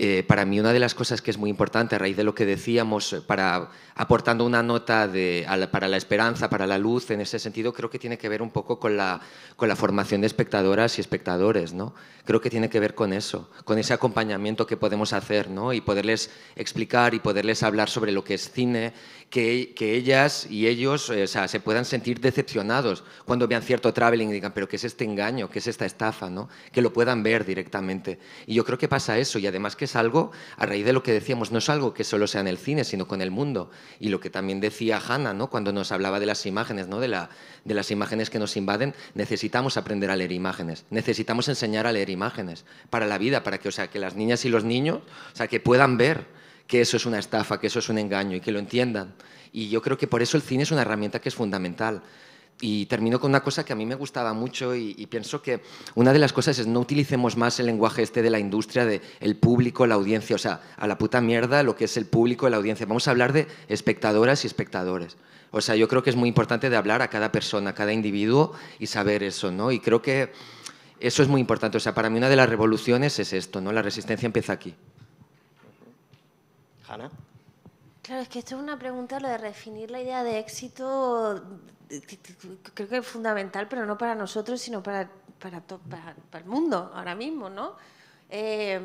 eh, para mí una de las cosas que es muy importante a raíz de lo que decíamos, eh, para, aportando una nota de, para la esperanza, para la luz, en ese sentido creo que tiene que ver un poco con la, con la formación de espectadoras y espectadores, ¿no? Creo que tiene que ver con eso, con ese acompañamiento que podemos hacer, ¿no? Y poderles explicar y poderles hablar sobre lo que es cine, que, que ellas y ellos eh, o sea, se puedan sentir decepcionados cuando vean cierto traveling y digan, pero ¿qué es este engaño? ¿Qué es esta estafa? ¿no? Que lo puedan ver directamente. Y yo creo que pasa eso y además que es algo, a raíz de lo que decíamos, no es algo que solo sea en el cine, sino con el mundo. Y lo que también decía Hannah, ¿no? cuando nos hablaba de las imágenes, de, la, de las imágenes que nos invaden, necesitamos aprender a leer imágenes, necesitamos enseñar a leer imágenes para la vida, para que, o sea, que las niñas y los niños, o sea, que puedan ver que eso es una estafa, que eso es un engaño y que lo entiendan. Y yo creo que por eso el cine es una herramienta que es fundamental y termino con una cosa que a mí me gustaba mucho y, pienso que una de las cosas es no utilicemos más el lenguaje este de la industria, de el público, la audiencia, o sea, a la puta mierda lo que es el público, la audiencia. Vamos a hablar de espectadoras y espectadores. O sea, yo creo que es muy importante de hablar a cada persona, a cada individuo y saber eso, ¿no? Y creo que eso es muy importante. O sea, para mí una de las revoluciones es esto, ¿no? La resistencia empieza aquí. Hanna. Claro, es que esto es una pregunta, lo de definir la idea de éxito creo que es fundamental, pero no para nosotros, sino para, para, el mundo ahora mismo, ¿no? Eh,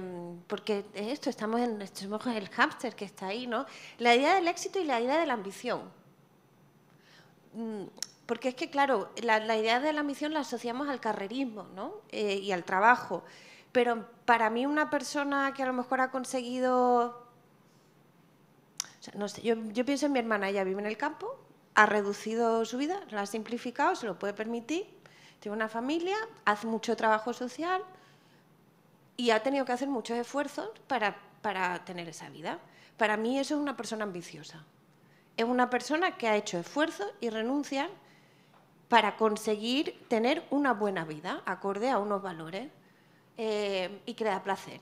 porque esto, estamos en el hámster que está ahí, ¿no? La idea del éxito y la idea de la ambición. Mm, porque es que, claro, la, idea de la ambición la asociamos al carrerismo, ¿no? Eh, y al trabajo. Pero para mí una persona que a lo mejor ha conseguido... yo, yo pienso en mi hermana, ella vive en el campo, ha reducido su vida, la ha simplificado, se lo puede permitir, tiene una familia, hace mucho trabajo social y ha tenido que hacer muchos esfuerzos para, para tener esa vida. Para mí eso es una persona ambiciosa. Es una persona que ha hecho esfuerzos y renuncia para conseguir tener una buena vida, acorde a unos valores eh, y que le da placer.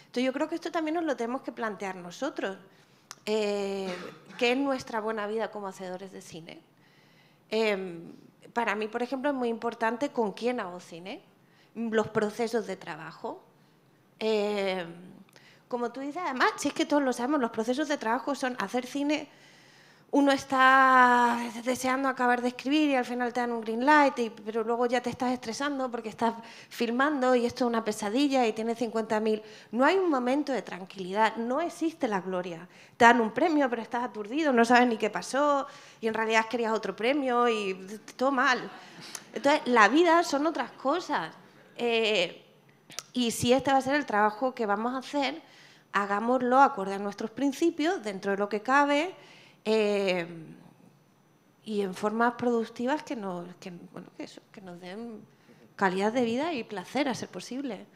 Entonces yo creo que esto también nos lo tenemos que plantear nosotros qué eh, que es nuestra buena vida como hacedores de cine. Em, para mí, por ejemplo, es muy importante con quién hago cine, los procesos de trabajo. Em, como tú dices, además, si es que todos lo sabemos, los procesos de trabajo son hacer cine uno está deseando acabar de escribir y al final te dan un green light, pero luego ya te estás estresando porque estás filmando y esto es una pesadilla y tienes 50.000. No hay un momento de tranquilidad, no existe la gloria. Te dan un premio, pero estás aturdido, no sabes ni qué pasó y en realidad querías otro premio y todo mal. Entonces, la vida son otras cosas. Eh, y si este va a ser el trabajo que vamos a hacer, hagámoslo acorde a nuestros principios, dentro de lo que cabe Em, y en formas productivas que nos, que, bueno, que, eso, que nos den calidad de vida y placer a ser posible.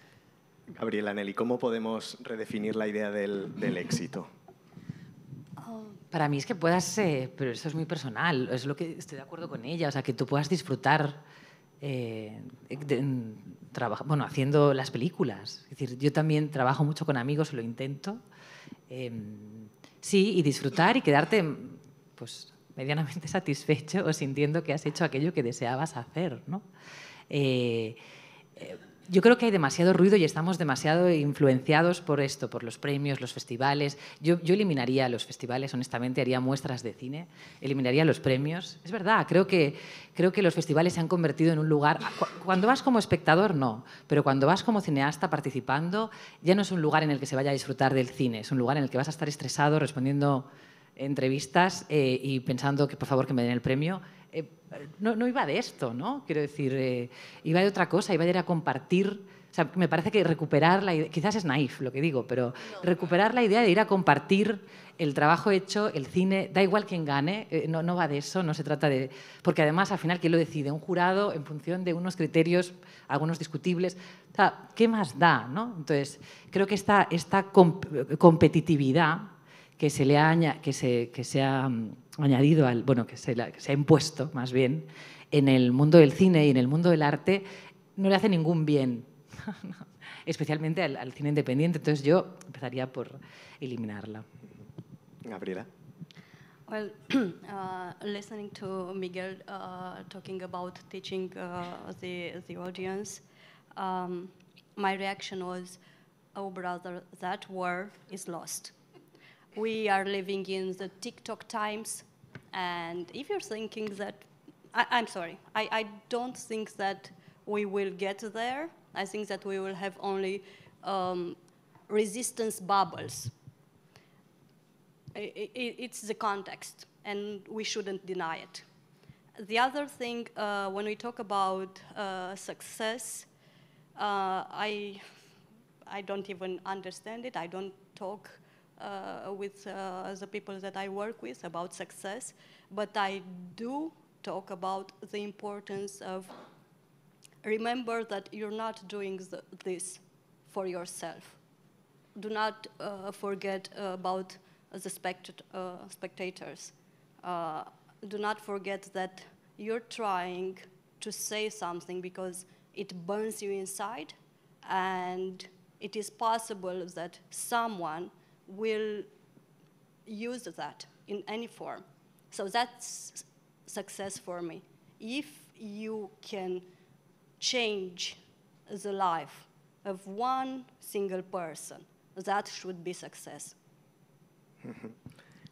Gabriela Nelly, ¿cómo podemos redefinir la idea del, del éxito? Para mí es que puedas, eh, pero eso es muy personal, es lo que estoy de acuerdo con ella, o sea, que tú puedas disfrutar eh, bueno, haciendo las películas. Es decir, yo también trabajo mucho con amigos, lo intento. Em, Sí, y disfrutar y quedarte pues, medianamente (laughs) satisfecho o sintiendo que has hecho aquello que deseabas hacer. Eh, eh, yo creo que hay demasiado ruido y estamos demasiado influenciados por esto, por los premios, los festivales. Yo, eliminaría los festivales, honestamente, haría muestras de cine, eliminaría los premios. Es verdad, creo que, creo que los festivales se han convertido en un lugar... Cuando vas como espectador, no, pero cuando vas como cineasta participando, ya no es un lugar en el que se vaya a disfrutar del cine, es un lugar en el que vas a estar estresado respondiendo entrevistas eh, y pensando que por favor que me den el premio, eh, no, no, iba de esto, ¿no? Quiero decir, eh, iba de otra cosa, iba de ir a compartir. O sea, me parece que recuperar la idea, quizás es naif lo que digo, pero recuperar la idea de ir a compartir el trabajo hecho, el cine, da igual quién gane, no, no va de eso, no se trata de... Porque además, al final, ¿quién lo decide? Un jurado en función de unos criterios, algunos discutibles. O sea, ¿qué más da? ¿no? Entonces, creo que esta, esta competitividad que se le ha, que se, que se mm, añadido al, bueno, que se, la, que se ha impuesto más bien en el mundo del cine y en el mundo del arte no le hace ningún bien, (laughs) especialmente al, cine independiente. Entonces yo empezaría por eliminarla. Gabriela. Well, (clears throat) uh, listening to Miguel uh, talking about teaching uh, the, the audience, um, my reaction was, oh brother, that war is lost. We are living in the TikTok times, and if you're thinking that, I, am sorry, I, I don't think that we will get there. I think that we will have only um, resistance bubbles. It, it, it's the context, and we shouldn't deny it. The other thing, uh, when we talk about uh, success, uh, I, I don't even understand it. I don't talk uh, with uh, the people that I work with about success, but I do talk about the importance of remember that you're not doing the, this for yourself. Do not uh, forget about the spect spectators. do not forget that you're trying to say something because it burns you inside and it is possible that someone will use that in any form. So that's success for me. If you can change the life of one single person, that should be success. (laughs)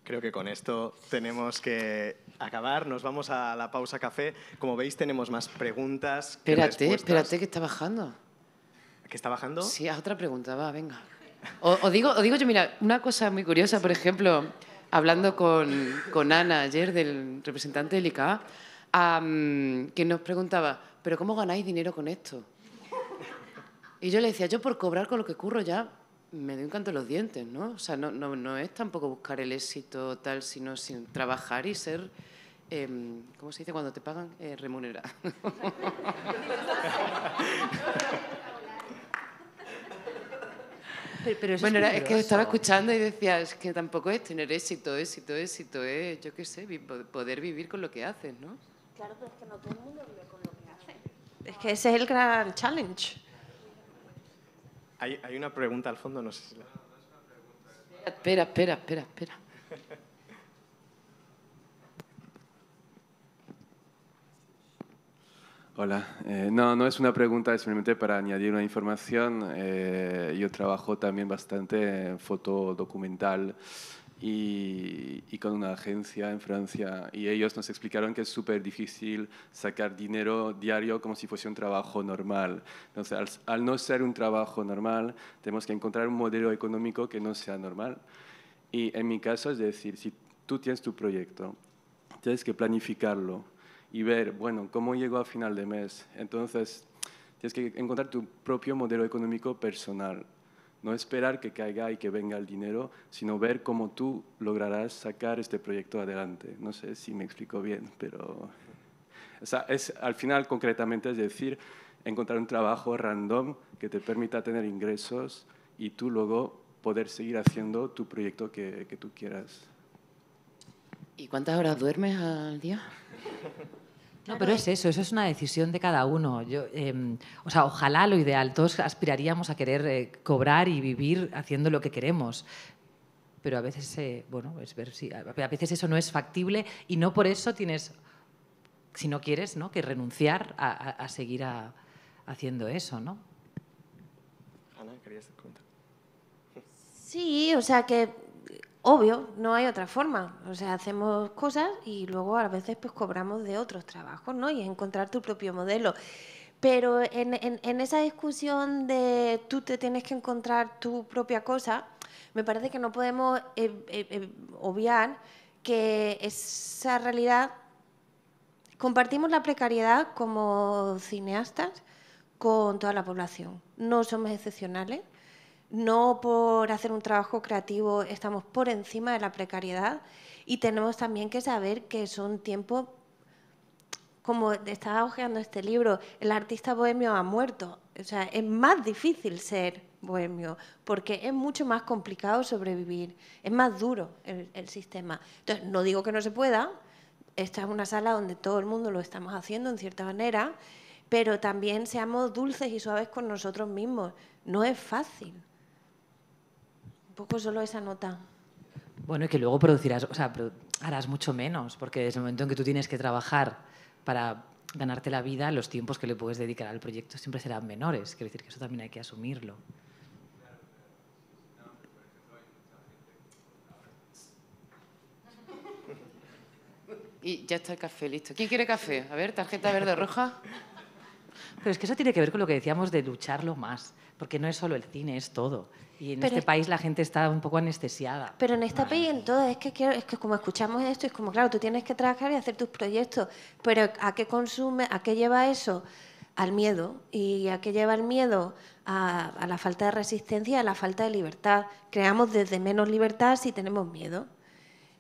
Creo que con esto tenemos que acabar. Nos vamos a la pausa café. Como veis, tenemos más preguntas. Espérate, espérate, que está bajando. ¿Que está bajando? Sí, haz otra pregunta, va, venga. O, digo, o digo yo, mira, una cosa muy curiosa, por ejemplo, hablando con, con Ana ayer, del representante del ICA, que nos preguntaba, ¿pero cómo ganáis dinero con esto? Y yo le decía, yo por cobrar con lo que curro ya me doy un canto en los dientes, ¿no? O sea, no, es tampoco buscar el éxito tal, sino sin trabajar y ser... Em, ¿Cómo se dice cuando te pagan? Eh, (laughs) bueno, es, que estaba escuchando y decía, es que tampoco es tener éxito, éxito, éxito, es, yo qué sé, poder vivir con lo que haces, ¿no? Claro, pero es que no todo el mundo vive con lo que hace. Es que ese es el gran challenge. Hay, una pregunta al fondo, no sé si la... espera, espera, espera. espera. Hola, eh, no, no es una pregunta, simplemente para añadir una información. Eh, yo trabajo también bastante en foto y, con una agencia en Francia y ellos nos explicaron que es súper difícil sacar dinero diario como si fuese un trabajo normal. Entonces, al no ser un trabajo normal, tenemos que encontrar un modelo económico que no sea normal. Y en mi caso es decir, si tú tienes tu proyecto, tienes que planificarlo y ver, bueno, cómo llegó a final de mes. Entonces, tienes que encontrar tu propio modelo económico personal. No esperar que caiga y que venga el dinero, sino ver cómo tú lograrás sacar este proyecto adelante. No sé si me explico bien, pero... es, al final, concretamente, es decir, encontrar un trabajo random que te permita tener ingresos y tú luego poder seguir haciendo tu proyecto que tú quieras. ¿Y cuántas horas duermes al día? No, pero es eso, eso es una decisión de cada uno. Yo, em, o sea, ojalá lo ideal, todos aspiraríamos a querer eh, cobrar y vivir haciendo lo que queremos. Pero a veces, eh, bueno, es ver si, a veces eso no es factible y no por eso tienes, si no quieres, ¿no? que renunciar a, seguir haciendo eso, ¿no? Ana, querías Sí, o sea que obvio, no hay otra forma. O sea, hacemos cosas y luego a veces pues cobramos de otros trabajos, ¿no? Y es encontrar tu propio modelo. Pero en, esa discusión de tú te tienes que encontrar tu propia cosa, me parece que no podemos eh, eh, eh, obviar que esa realidad compartimos la precariedad como cineastas con toda la población. No somos excepcionales no por hacer un trabajo creativo estamos por encima de la precariedad y tenemos también que saber que son tiempos, como estaba hojeando este libro, el artista bohemio ha muerto. O sea, es más difícil ser bohemio porque es mucho más complicado sobrevivir, es más duro el, el sistema. Entonces, no digo que no se pueda, esta es una sala donde todo el mundo lo estamos haciendo en cierta manera, pero también seamos dulces y suaves con nosotros mismos. No es fácil poco solo esa nota. Bueno, y que luego producirás, o sea, harás mucho menos, porque desde el momento en que tú tienes que trabajar para ganarte la vida, los tiempos que le puedes dedicar al proyecto siempre serán menores. Quiero decir que eso también hay que asumirlo. Y ya está el café listo. ¿Quién quiere café? A ver, tarjeta verde roja. Pero es que eso tiene que ver con lo que decíamos de lucharlo más, porque no es solo el cine, es todo. Y en este país la gente está un poco anestesiada. Pero en esta país, en es que, es que como escuchamos esto, es como, claro, tú tienes que trabajar y hacer tus proyectos, pero ¿a qué consume, a qué lleva eso? Al miedo. ¿Y a qué lleva el miedo? A, a la falta de resistencia, a la falta de libertad. Creamos desde menos libertad si tenemos miedo.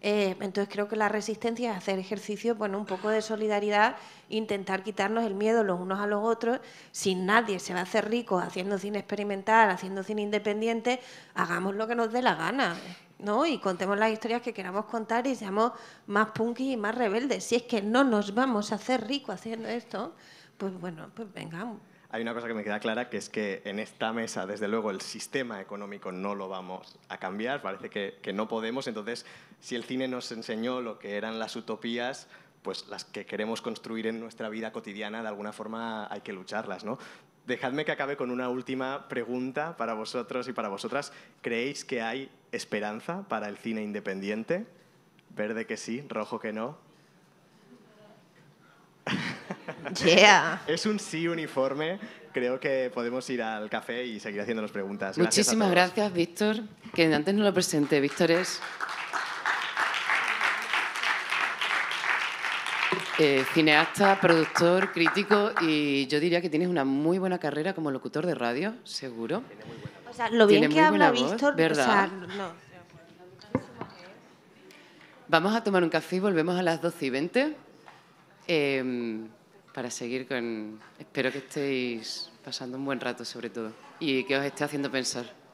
Eh, entonces creo que la resistencia es hacer ejercicio, bueno, un poco de solidaridad, intentar quitarnos el miedo los unos a los otros. Si nadie se va a hacer rico haciendo cine experimental, haciendo cine independiente, hagamos lo que nos dé la gana, ¿no? Y contemos las historias que queramos contar y seamos más punky y más rebeldes. Si es que no nos vamos a hacer rico haciendo esto, pues bueno, pues vengamos hay una cosa que me queda clara, que es que en esta mesa, desde luego, el sistema económico no lo vamos a cambiar, parece que, no podemos, entonces, si el cine nos enseñó lo que eran las utopías, pues las que queremos construir en nuestra vida cotidiana, de alguna forma hay que lucharlas, ¿no? Dejadme que acabe con una última pregunta para vosotros y para vosotras. ¿Creéis que hay esperanza para el cine independiente? Verde que sí, rojo que no. (laughs) es un sí uniforme. Creo que podemos ir al café y seguir haciéndonos preguntas. Muchísimas gracias, Víctor. Que antes no lo presenté. Víctor es eh, cineasta, productor, crítico y yo diría que tienes una muy buena carrera como locutor de radio, seguro. muy buena O sea, lo bien que habla Víctor, ¿verdad? Vamos a tomar un café y volvemos a las 12 y 20 para seguir con... Espero que estéis pasando un buen rato sobre todo y que os esté haciendo pensar.